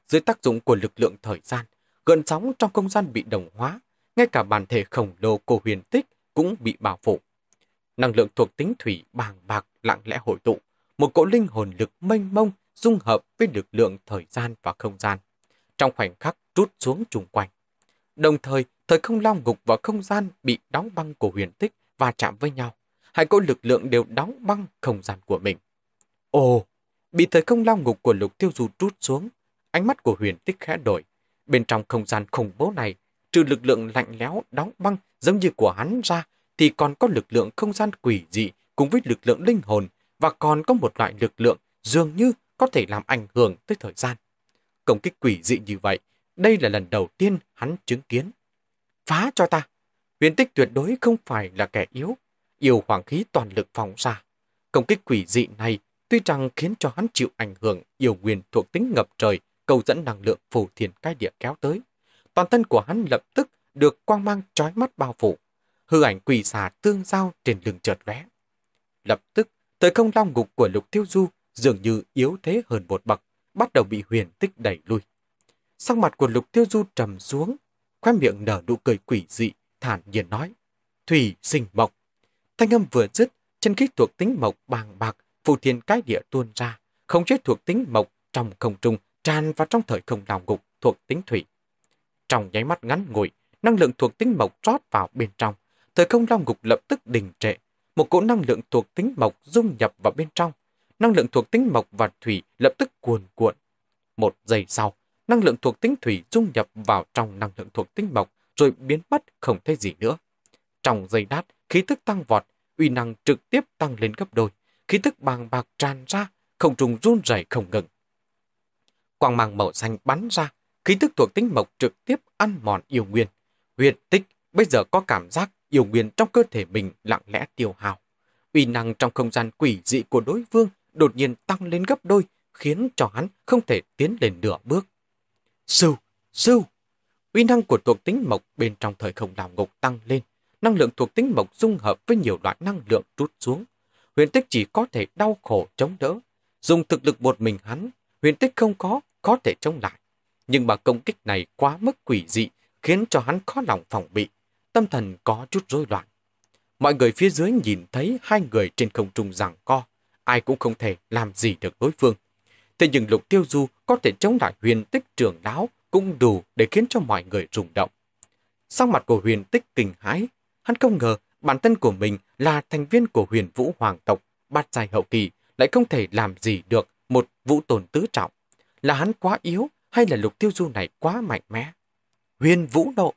Dưới tác dụng của lực lượng thời gian, gợn sóng trong không gian bị đồng hóa, ngay cả bản thể khổng lồ của huyền tích cũng bị bảo phủ. Năng lượng thuộc tính thủy bàng bạc lặng lẽ hội tụ, một cỗ linh hồn lực mênh mông dung hợp với lực lượng thời gian và không gian, trong khoảnh khắc rút xuống chung quanh. Đồng thời, thời không long ngục và không gian bị đóng băng của huyền tích và chạm với nhau. Hai cỗ lực lượng đều đóng băng không gian của mình. Ồ, bị thời không long ngục của lục tiêu du rút xuống, ánh mắt của huyền tích khẽ đổi. Bên trong không gian khủng bố này trừ lực lượng lạnh lẽo đóng băng giống như của hắn ra, thì còn có lực lượng không gian quỷ dị cùng với lực lượng linh hồn và còn có một loại lực lượng dường như có thể làm ảnh hưởng tới thời gian. Công kích quỷ dị như vậy, đây là lần đầu tiên hắn chứng kiến. Phá cho ta! Huyền tích tuyệt đối không phải là kẻ yếu, yêu hoàng khí toàn lực phóng ra. Công kích quỷ dị này tuy rằng khiến cho hắn chịu ảnh hưởng yêu nguyên thuộc tính ngập trời, cầu dẫn năng lượng phù thiền cái địa kéo tới toàn thân của hắn lập tức được quang mang trói mắt bao phủ. Hư ảnh quỷ xà tương giao trên đường chợt lóe. Lập tức, thời không long ngục của Lục Tiêu Du dường như yếu thế hơn một bậc, bắt đầu bị huyền tích đẩy lui. Sắc mặt của Lục Tiêu Du trầm xuống, khoe miệng nở nụ cười quỷ dị, thản nhiên nói. Thủy sinh mộc. Thanh âm vừa dứt, chân khí thuộc tính mộc bàng bạc, phù thiên cái địa tuôn ra, không chế thuộc tính mộc trong không trung tràn vào trong thời không lòng ngục thuộc tính thủy. Trong nháy mắt ngắn ngủi, năng lượng thuộc tính mộc trót vào bên trong. Thời không long ngục lập tức đình trệ. Một cỗ năng lượng thuộc tính mộc dung nhập vào bên trong. Năng lượng thuộc tính mộc và thủy lập tức cuồn cuộn. Một giây sau, năng lượng thuộc tính thủy dung nhập vào trong năng lượng thuộc tính mộc rồi biến mất không thấy gì nữa. Trong giây đát, khí thức tăng vọt, uy năng trực tiếp tăng lên gấp đôi. Khí thức bàng bạc tràn ra, không trùng run rẩy không ngừng. Quang màng màu xanh bắn ra, khí tức thuộc tính mộc trực tiếp ăn mòn yêu nguyên. Huyền tích bây giờ có cảm giác yêu nguyên trong cơ thể mình lặng lẽ tiêu hao. Uy năng trong không gian quỷ dị của đối phương đột nhiên tăng lên gấp đôi, khiến cho hắn không thể tiến lên nửa bước. Sưu, sưu, uy năng của thuộc tính mộc bên trong thời không đào ngục tăng lên, năng lượng thuộc tính mộc dung hợp với nhiều loại năng lượng rút xuống. Huyền tích chỉ có thể đau khổ chống đỡ. Dùng thực lực một mình hắn, huyền tích không có, có thể chống lại nhưng bà công kích này quá mức quỷ dị, khiến cho hắn khó lòng phòng bị, tâm thần có chút rối loạn. Mọi người phía dưới nhìn thấy hai người trên không trung giằng co, ai cũng không thể làm gì được đối phương. Thế nhưng Lục Tiêu Du có thể chống lại huyền tích trưởng lão cũng đủ để khiến cho mọi người rung động. Sang mặt của huyền tích kinh hãi, hắn không ngờ bản thân của mình là thành viên của huyền vũ hoàng tộc, bát giai hậu kỳ, lại không thể làm gì được một vũ tồn tứ trọng. Là hắn quá yếu hay là lục tiêu du này quá mạnh mẽ. Huyền vũ nộ.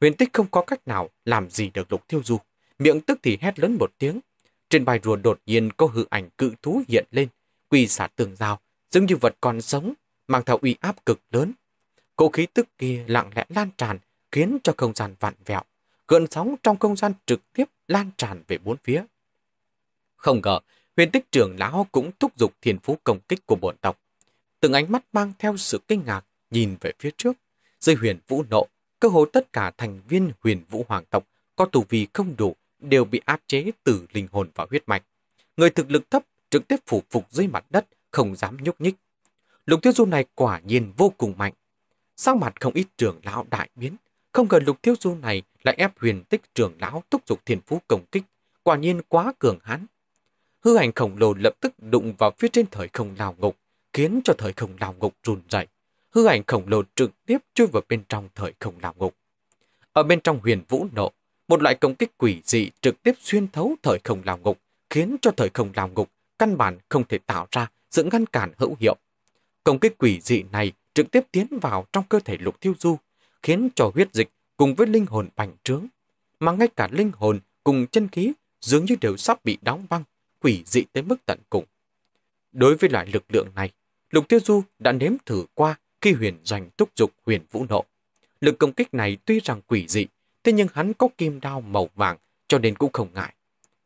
Huyền tích không có cách nào làm gì được lục tiêu du. Miệng tức thì hét lớn một tiếng. Trên bài rùa đột nhiên có hư ảnh cự thú hiện lên, quỳ xả tường rào, giống như vật còn sống, mang theo uy áp cực lớn. Cố khí tức kia lặng lẽ lan tràn, khiến cho không gian vặn vẹo. Gợn sóng trong không gian trực tiếp lan tràn về bốn phía. Không ngờ, huyền tích trưởng lão cũng thúc giục thiền phú công kích của bổn tộc từng ánh mắt mang theo sự kinh ngạc nhìn về phía trước. Dưới huyền vũ nộ, cơ hồ tất cả thành viên huyền vũ hoàng tộc có tù vi không đủ đều bị áp chế từ linh hồn và huyết mạch. Người thực lực thấp trực tiếp phủ phục dưới mặt đất, không dám nhúc nhích. Lục tiêu du này quả nhiên vô cùng mạnh. Sang mặt không ít trưởng lão đại biến, không ngờ lục tiêu du này lại ép huyền tích trưởng lão thúc giục thiên phú công kích, quả nhiên quá cường hãn. Hư ảnh khổng lồ lập tức đụng vào phía trên thời không lao ngục, khiến cho thời không lao ngục run rẩy hư ảnh khổng lồ trực tiếp chui vào bên trong thời không lao ngục. Ở bên trong huyền vũ nộ, một loại công kích quỷ dị trực tiếp xuyên thấu thời không lao ngục, khiến cho thời không lao ngục căn bản không thể tạo ra sự ngăn cản hữu hiệu. Công kích quỷ dị này trực tiếp tiến vào trong cơ thể lục thiêu du, khiến cho huyết dịch cùng với linh hồn bành trướng. Mà ngay cả linh hồn cùng chân khí dường như đều sắp bị đóng băng, quỷ dị tới mức tận cùng. Đối với loại lực lượng này, Lục Tiêu Du đã nếm thử qua khi huyền doanh thúc dục huyền vũ nộ. Lực công kích này tuy rằng quỷ dị, thế nhưng hắn có kim đao màu vàng cho nên cũng không ngại,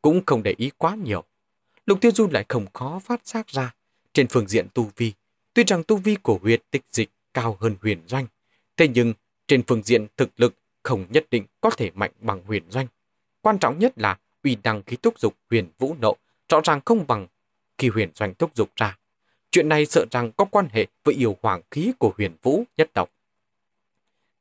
cũng không để ý quá nhiều. Lục Tiêu Du lại không khó phát giác ra trên phương diện tu vi. Tuy rằng tu vi của huyệt tích dịch cao hơn huyền doanh, thế nhưng trên phương diện thực lực không nhất định có thể mạnh bằng huyền doanh. Quan trọng nhất là uy đăng khí thúc dục huyền vũ nộ rõ ràng không bằng khi huyền doanh thúc dục ra. Chuyện này sợ rằng có quan hệ với yêu hoàng khí của huyền vũ nhất tộc.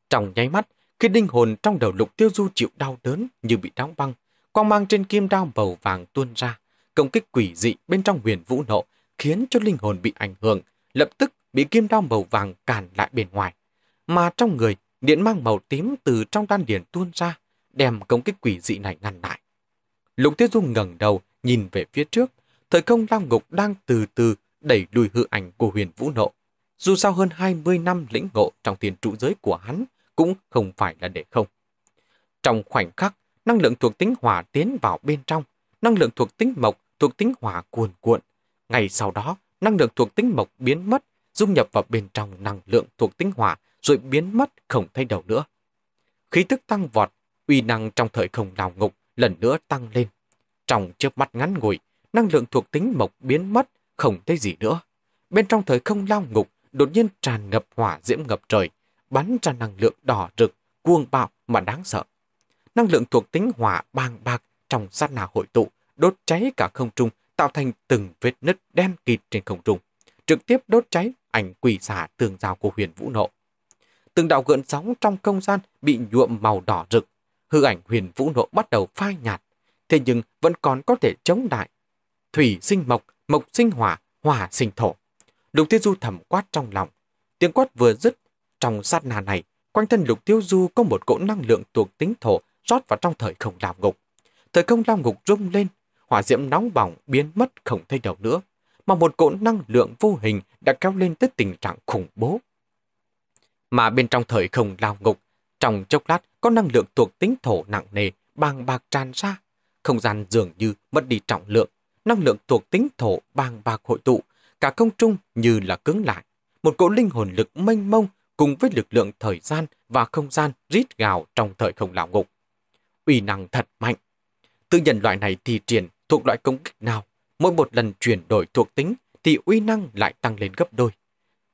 Trong nháy mắt, khi linh hồn trong đầu lục tiêu du chịu đau đớn như bị đóng băng, quang mang trên kim đao màu vàng tuôn ra, công kích quỷ dị bên trong huyền vũ nộ khiến cho linh hồn bị ảnh hưởng, lập tức bị kim đao màu vàng cản lại bên ngoài. Mà trong người, điện mang màu tím từ trong đan điển tuôn ra, đem công kích quỷ dị này ngăn lại. Lục Tiêu du ngẩng đầu, nhìn về phía trước, thời không lao ngục đang từ từ đẩy đuôi hư ảnh của huyền vũ nộ. Dù sao hơn 20 năm lĩnh ngộ trong tiền trụ giới của hắn cũng không phải là để không. Trong khoảnh khắc, năng lượng thuộc tính hỏa tiến vào bên trong, năng lượng thuộc tính mộc thuộc tính hỏa cuồn cuộn. Ngày sau đó, năng lượng thuộc tính mộc biến mất, dung nhập vào bên trong năng lượng thuộc tính hỏa rồi biến mất không thấy đầu nữa. Khí tức tăng vọt, uy năng trong thời không đào ngục lần nữa tăng lên. Trong chớp mắt ngắn ngủi, năng lượng thuộc tính mộc biến mất, không thấy gì nữa. Bên trong thời không lao ngục đột nhiên tràn ngập hỏa diễm ngập trời, bắn ra năng lượng đỏ rực, cuồng bạo mà đáng sợ. Năng lượng thuộc tính hỏa bàng bạc trong sát nà hội tụ, đốt cháy cả không trung, tạo thành từng vết nứt đen kịt trên không trung, trực tiếp đốt cháy ảnh quỷ xả tường rào của huyền vũ nộ. Từng đạo gợn sóng trong không gian bị nhuộm màu đỏ rực, hư ảnh huyền vũ nộ bắt đầu phai nhạt, thế nhưng vẫn còn có thể chống lại. Thủy sinh mộc mộc sinh hỏa, hỏa sinh thổ. Lục Tiêu Du thầm quát trong lòng. Tiếng quát vừa dứt, trong sát na này, quanh thân Lục Tiêu Du có một cỗ năng lượng thuộc tính thổ rót vào trong thời không lao ngục. Thời không lao ngục rung lên, hỏa diễm nóng bỏng biến mất không thấy đâu nữa, mà một cỗ năng lượng vô hình đã kéo lên tới tình trạng khủng bố. Mà bên trong thời không lao ngục, trong chốc lát có năng lượng thuộc tính thổ nặng nề bàng bạc tràn ra, không gian dường như mất đi trọng lượng, năng lượng thuộc tính thổ bàng bạc hội tụ, cả không trung như là cứng lại. Một cỗ linh hồn lực mênh mông cùng với lực lượng thời gian và không gian rít gào trong thời không lão ngục. Uy năng thật mạnh. Tự nhận loại này thì triển thuộc loại công kích nào, mỗi một lần chuyển đổi thuộc tính thì uy năng lại tăng lên gấp đôi.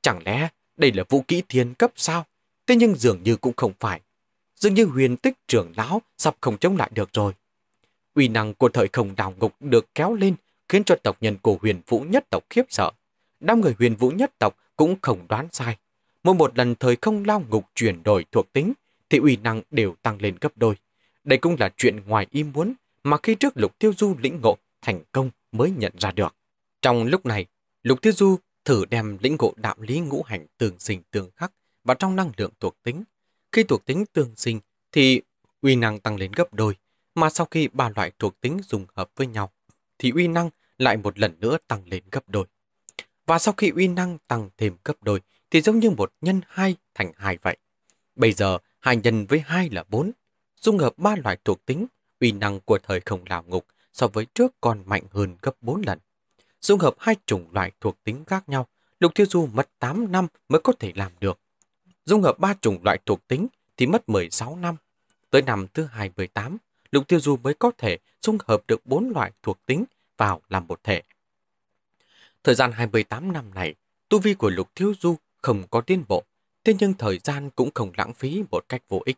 Chẳng lẽ đây là vũ kỹ thiên cấp sao? Thế nhưng dường như cũng không phải. Dường như huyền tích trưởng lão sắp không chống lại được rồi. Uy năng của thời không đào ngục được kéo lên khiến cho tộc nhân của huyền vũ nhất tộc khiếp sợ. Năm người huyền vũ nhất tộc cũng không đoán sai. Mỗi một lần thời không lao ngục chuyển đổi thuộc tính, thì uy năng đều tăng lên gấp đôi. Đây cũng là chuyện ngoài ý muốn mà khi trước Lục Tiêu Du lĩnh ngộ thành công mới nhận ra được. Trong lúc này, Lục Tiêu Du thử đem lĩnh ngộ đạo lý ngũ hành tương sinh tương khắc và trong năng lượng thuộc tính. Khi thuộc tính tương sinh thì uy năng tăng lên gấp đôi, mà sau khi ba loại thuộc tính dùng hợp với nhau thì uy năng lại một lần nữa tăng lên gấp đôi. Và sau khi uy năng tăng thêm gấp đôi thì giống như một nhân 2 thành 2 vậy. Bây giờ 2 nhân với 2 là 4. Dung hợp ba loại thuộc tính, uy năng của thời không lão ngục so với trước còn mạnh hơn gấp 4 lần. Dung hợp hai chủng loại thuộc tính khác nhau, Lục Thiêu Du mất 8 năm mới có thể làm được. Dung hợp ba chủng loại thuộc tính thì mất 16 năm. Tới năm thứ 28, Lục Tiêu Du mới có thể dung hợp được bốn loại thuộc tính vào làm một thể. Thời gian 28 năm này, tu vi của Lục Thiếu Du không có tiến bộ, thế nhưng thời gian cũng không lãng phí một cách vô ích.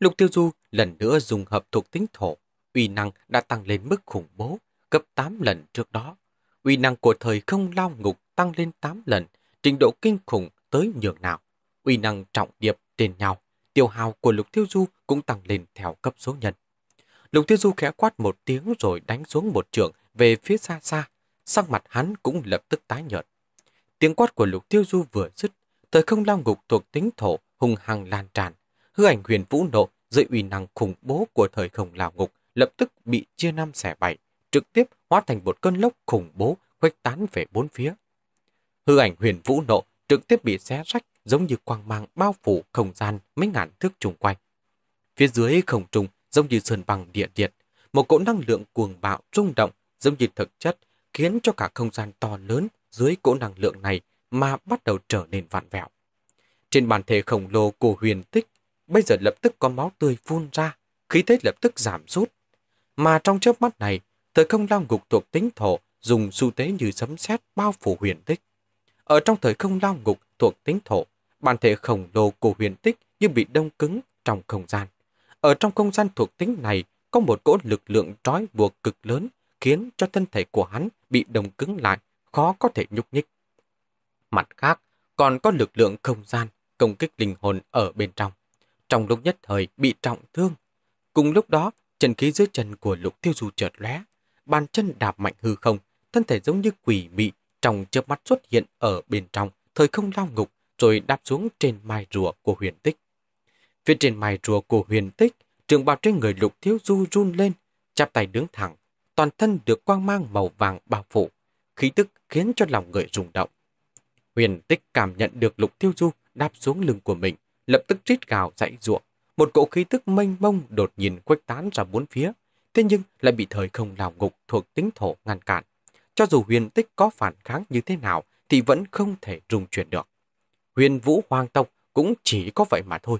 Lục Tiêu Du lần nữa dùng hợp thuộc tính thổ, uy năng đã tăng lên mức khủng bố, gấp 8 lần trước đó. Uy năng của thời không lao ngục tăng lên 8 lần, trình độ kinh khủng tới nhường nào. Uy năng trọng điệp trên nhau, tiêu hao của Lục Tiêu Du cũng tăng lên theo cấp số nhân. Lục Thiên Du khẽ quát một tiếng rồi đánh xuống một trường về phía xa xa. Sắc mặt hắn cũng lập tức tái nhợt. Tiếng quát của Lục Tiêu Du vừa dứt, thời không lao ngục thuộc tính thổ hùng hăng lan tràn. Hư ảnh huyền vũ nộ dưới uy năng khủng bố của thời không lao ngục lập tức bị chia năm xẻ bảy, trực tiếp hóa thành một cơn lốc khủng bố khuếch tán về bốn phía. Hư ảnh huyền vũ nộ trực tiếp bị xé rách giống như quang mang bao phủ không gian mấy ngàn thước chung quanh. Phía dưới không trung giống như sơn bằng địa liệt. Một cỗ năng lượng cuồng bạo rung động, giống như thực chất, khiến cho cả không gian to lớn dưới cỗ năng lượng này mà bắt đầu trở nên vạn vẹo. Trên bàn thể khổng lồ của huyền tích, bây giờ lập tức có máu tươi phun ra, khí thế lập tức giảm rút Mà trong chớp mắt này, thời không lao ngục thuộc tính thổ dùng xu tế như sấm sét bao phủ huyền tích. Ở trong thời không lao ngục thuộc tính thổ, bản thể khổng lồ của huyền tích như bị đông cứng trong không gian. Ở trong không gian thuộc tính này, có một cỗ lực lượng trói buộc cực lớn khiến cho thân thể của hắn bị đồng cứng lại, khó có thể nhúc nhích. Mặt khác, còn có lực lượng không gian, công kích linh hồn ở bên trong. Trong lúc nhất thời bị trọng thương. Cùng lúc đó, chân khí dưới chân của lục tiêu du chợt lóe, bàn chân đạp mạnh hư không, thân thể giống như quỷ mị trong chớp mắt xuất hiện ở bên trong thời không lao ngục rồi đạp xuống trên mai rùa của huyền tích. Phía trên mài rùa của huyền tích, trường bào trên người lục thiếu du run lên, chắp tay đứng thẳng, toàn thân được quang mang màu vàng bao phủ, khí tức khiến cho lòng người rung động. Huyền tích cảm nhận được lục tiêu du đáp xuống lưng của mình, lập tức rít gào dãy ruộng. Một cỗ khí tức mênh mông đột nhiên khuếch tán ra bốn phía, thế nhưng lại bị thời không lào ngục thuộc tính thổ ngăn cản. Cho dù huyền tích có phản kháng như thế nào thì vẫn không thể rung chuyển được. Huyền vũ hoàng tộc cũng chỉ có vậy mà thôi.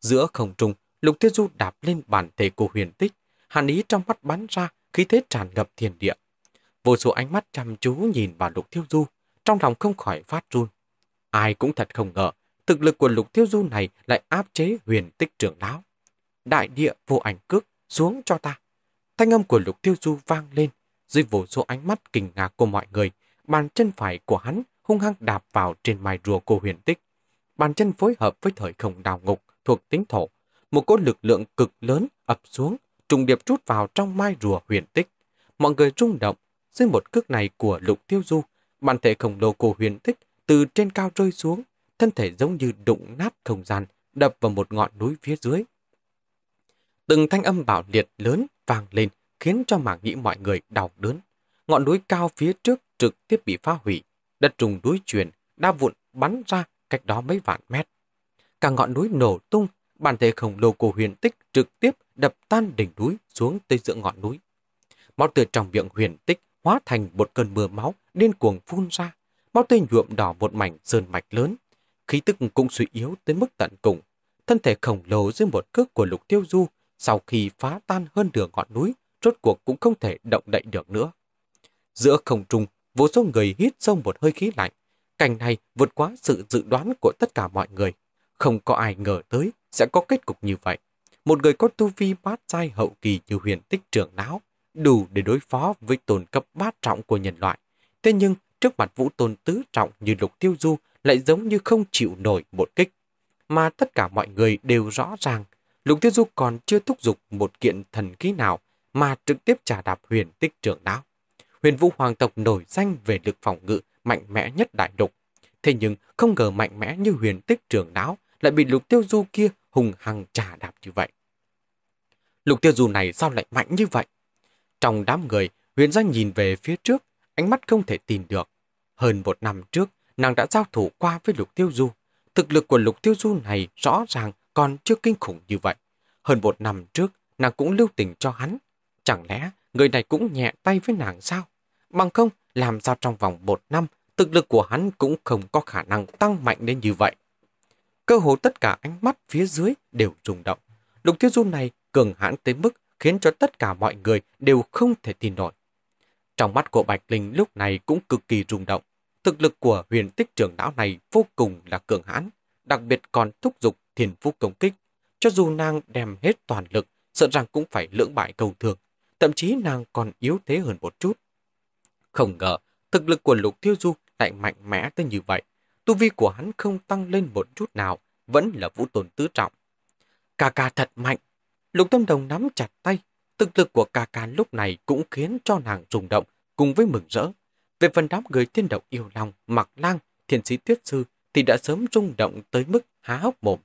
Giữa không trung, Lục Tiết Du đạp lên bản thể của huyền tích, hàn ý trong mắt bắn ra, khí thế tràn ngập thiên địa. Vô số ánh mắt chăm chú nhìn vào Lục Tiêu Du, trong lòng không khỏi phát run. Ai cũng thật không ngờ, thực lực của Lục Tiêu Du này lại áp chế huyền tích trưởng lão. Đại địa vô ảnh cước, xuống cho ta. Thanh âm của Lục Tiêu Du vang lên, dưới vô số ánh mắt kinh ngạc của mọi người, bàn chân phải của hắn hung hăng đạp vào trên mài rùa của huyền tích. Bàn chân phối hợp với thời không đào ngục, thuộc tính thổ, một cỗ lực lượng cực lớn ập xuống, trùng điệp rút vào trong mai rùa huyền tích. Mọi người rung động, dưới một cước này của lục tiêu du, bản thể khổng lồ của huyền tích từ trên cao rơi xuống, thân thể giống như đụng nát không gian, đập vào một ngọn núi phía dưới. Từng thanh âm bảo liệt lớn vang lên, khiến cho mảng nghĩ mọi người đau đớn. Ngọn núi cao phía trước trực tiếp bị phá hủy, đất trùng núi chuyển, đa vụn bắn ra cách đó mấy vạn mét cả ngọn núi nổ tung, bản thể khổng lồ của huyền tích trực tiếp đập tan đỉnh núi xuống tới giữa ngọn núi. Máu từ trong miệng huyền tích hóa thành một cơn mưa máu điên cuồng phun ra, máu tươi nhuộm đỏ một mảnh sơn mạch lớn. Khí tức cũng suy yếu tới mức tận cùng. Thân thể khổng lồ dưới một cước của lục tiêu du sau khi phá tan hơn nửa ngọn núi, rốt cuộc cũng không thể động đậy được nữa. Giữa không trung, vô số người hít sâu một hơi khí lạnh. Cảnh này vượt quá sự dự đoán của tất cả mọi người. Không có ai ngờ tới sẽ có kết cục như vậy. Một người có tu vi bát giai hậu kỳ như huyền tích trưởng não, đủ để đối phó với tồn cấp bát trọng của nhân loại. Thế nhưng, trước mặt vũ tôn tứ trọng như lục tiêu du lại giống như không chịu nổi một kích. Mà tất cả mọi người đều rõ ràng, lục tiêu du còn chưa thúc giục một kiện thần khí nào mà trực tiếp trả đạp huyền tích trưởng não. Huyền vũ hoàng tộc nổi danh về lực phòng ngự mạnh mẽ nhất đại lục. Thế nhưng không ngờ mạnh mẽ như huyền tích trưởng não lại bị lục tiêu du kia hùng hăng trả đạp như vậy. Lục tiêu du này sao lại mạnh như vậy? Trong đám người, Huyền Danh nhìn về phía trước, ánh mắt không thể tìm được. Hơn một năm trước, nàng đã giao thủ qua với lục tiêu du. Thực lực của lục tiêu du này rõ ràng còn chưa kinh khủng như vậy. Hơn một năm trước, nàng cũng lưu tình cho hắn. Chẳng lẽ người này cũng nhẹ tay với nàng sao? Bằng không, làm sao trong vòng một năm, thực lực của hắn cũng không có khả năng tăng mạnh đến như vậy cơ hồ tất cả ánh mắt phía dưới đều rung động. Lục Thiếu du này cường hãn tới mức khiến cho tất cả mọi người đều không thể tin nổi. Trong mắt của Bạch Linh lúc này cũng cực kỳ rung động. Thực lực của huyền tích trưởng lão này vô cùng là cường hãn, đặc biệt còn thúc giục thiền phúc công kích. Cho dù nàng đem hết toàn lực, sợ rằng cũng phải lưỡng bại cầu thường, thậm chí nàng còn yếu thế hơn một chút. Không ngờ, thực lực của Lục Thiêu Du lại mạnh mẽ tới như vậy tu vi của hắn không tăng lên một chút nào, vẫn là vũ tồn tứ trọng. Cà cà thật mạnh, lục tâm đồng nắm chặt tay, thực lực của cà cà lúc này cũng khiến cho nàng rung động cùng với mừng rỡ. Về phần đám người tiên động yêu lòng, mặc lang, thiền sĩ tuyết sư thì đã sớm rung động tới mức há hốc mồm.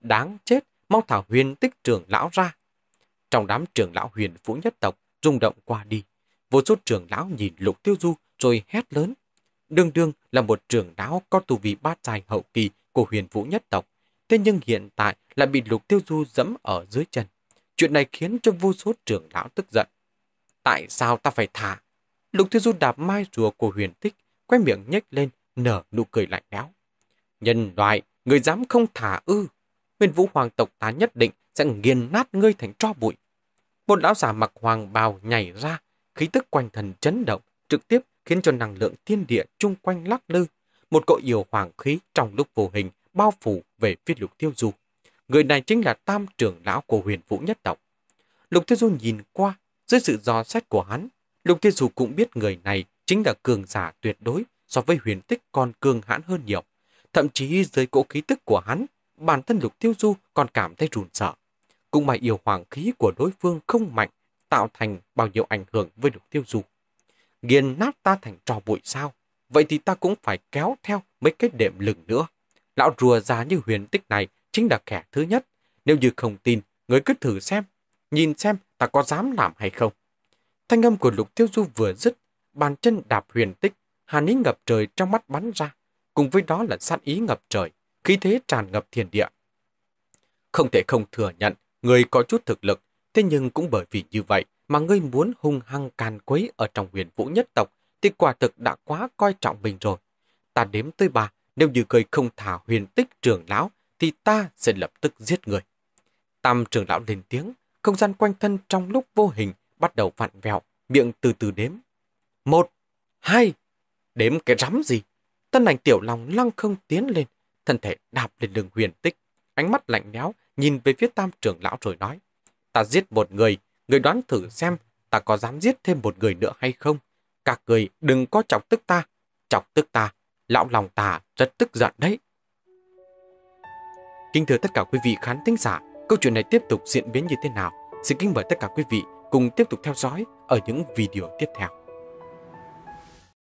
Đáng chết, mau thảo huyền tích trưởng lão ra. Trong đám trưởng lão huyền phú nhất tộc, rung động qua đi. Vô số trưởng lão nhìn lục tiêu du rồi hét lớn. Đương đương, là một trưởng lão có tu vi bát dài hậu kỳ của huyền vũ nhất tộc, thế nhưng hiện tại lại bị lục tiêu du dẫm ở dưới chân. Chuyện này khiến cho vô số trưởng lão tức giận. Tại sao ta phải thả? Lục tiêu du đạp mai rùa của huyền tích, quay miệng nhếch lên, nở nụ cười lạnh lẽo. Nhân loại, người dám không thả ư? Huyền vũ hoàng tộc ta nhất định sẽ nghiền nát ngươi thành tro bụi. Một lão giả mặc hoàng bào nhảy ra, khí tức quanh thần chấn động, trực tiếp khiến cho năng lượng thiên địa chung quanh lắc lư. Một cội nhiều hoàng khí trong lúc vô hình bao phủ về phía lục tiêu du. Người này chính là tam trưởng lão của huyền vũ nhất tộc. Lục tiêu du nhìn qua, dưới sự dò xét của hắn, lục tiêu du cũng biết người này chính là cường giả tuyệt đối so với huyền tích còn cường hãn hơn nhiều. Thậm chí dưới cỗ khí tức của hắn, bản thân lục tiêu du còn cảm thấy run sợ. Cũng mà yêu hoàng khí của đối phương không mạnh, tạo thành bao nhiêu ảnh hưởng với lục tiêu du nghiền nát ta thành trò bụi sao? Vậy thì ta cũng phải kéo theo mấy cái đệm lửng nữa. Lão rùa già như huyền tích này chính là kẻ thứ nhất. Nếu như không tin, người cứ thử xem, nhìn xem ta có dám làm hay không. Thanh âm của lục tiêu du vừa dứt, bàn chân đạp huyền tích, hàn ý ngập trời trong mắt bắn ra, cùng với đó là sát ý ngập trời, khí thế tràn ngập thiền địa. Không thể không thừa nhận, người có chút thực lực, thế nhưng cũng bởi vì như vậy, mà ngươi muốn hung hăng càn quấy ở trong huyền vũ nhất tộc thì quả thực đã quá coi trọng mình rồi. Ta đếm tới ba, nếu như ngươi không thả huyền tích trưởng lão thì ta sẽ lập tức giết người. Tam trưởng lão lên tiếng, không gian quanh thân trong lúc vô hình bắt đầu vặn vẹo, miệng từ từ đếm. Một, hai, đếm cái rắm gì? Tân ảnh tiểu lòng lăng không tiến lên, thân thể đạp lên đường huyền tích, ánh mắt lạnh lẽo nhìn về phía tam trưởng lão rồi nói. Ta giết một người người đoán thử xem ta có dám giết thêm một người nữa hay không? Các người đừng có chọc tức ta. Chọc tức ta, lão lòng ta rất tức giận đấy. Kính thưa tất cả quý vị khán thính giả, câu chuyện này tiếp tục diễn biến như thế nào? Xin kính mời tất cả quý vị cùng tiếp tục theo dõi ở những video tiếp theo.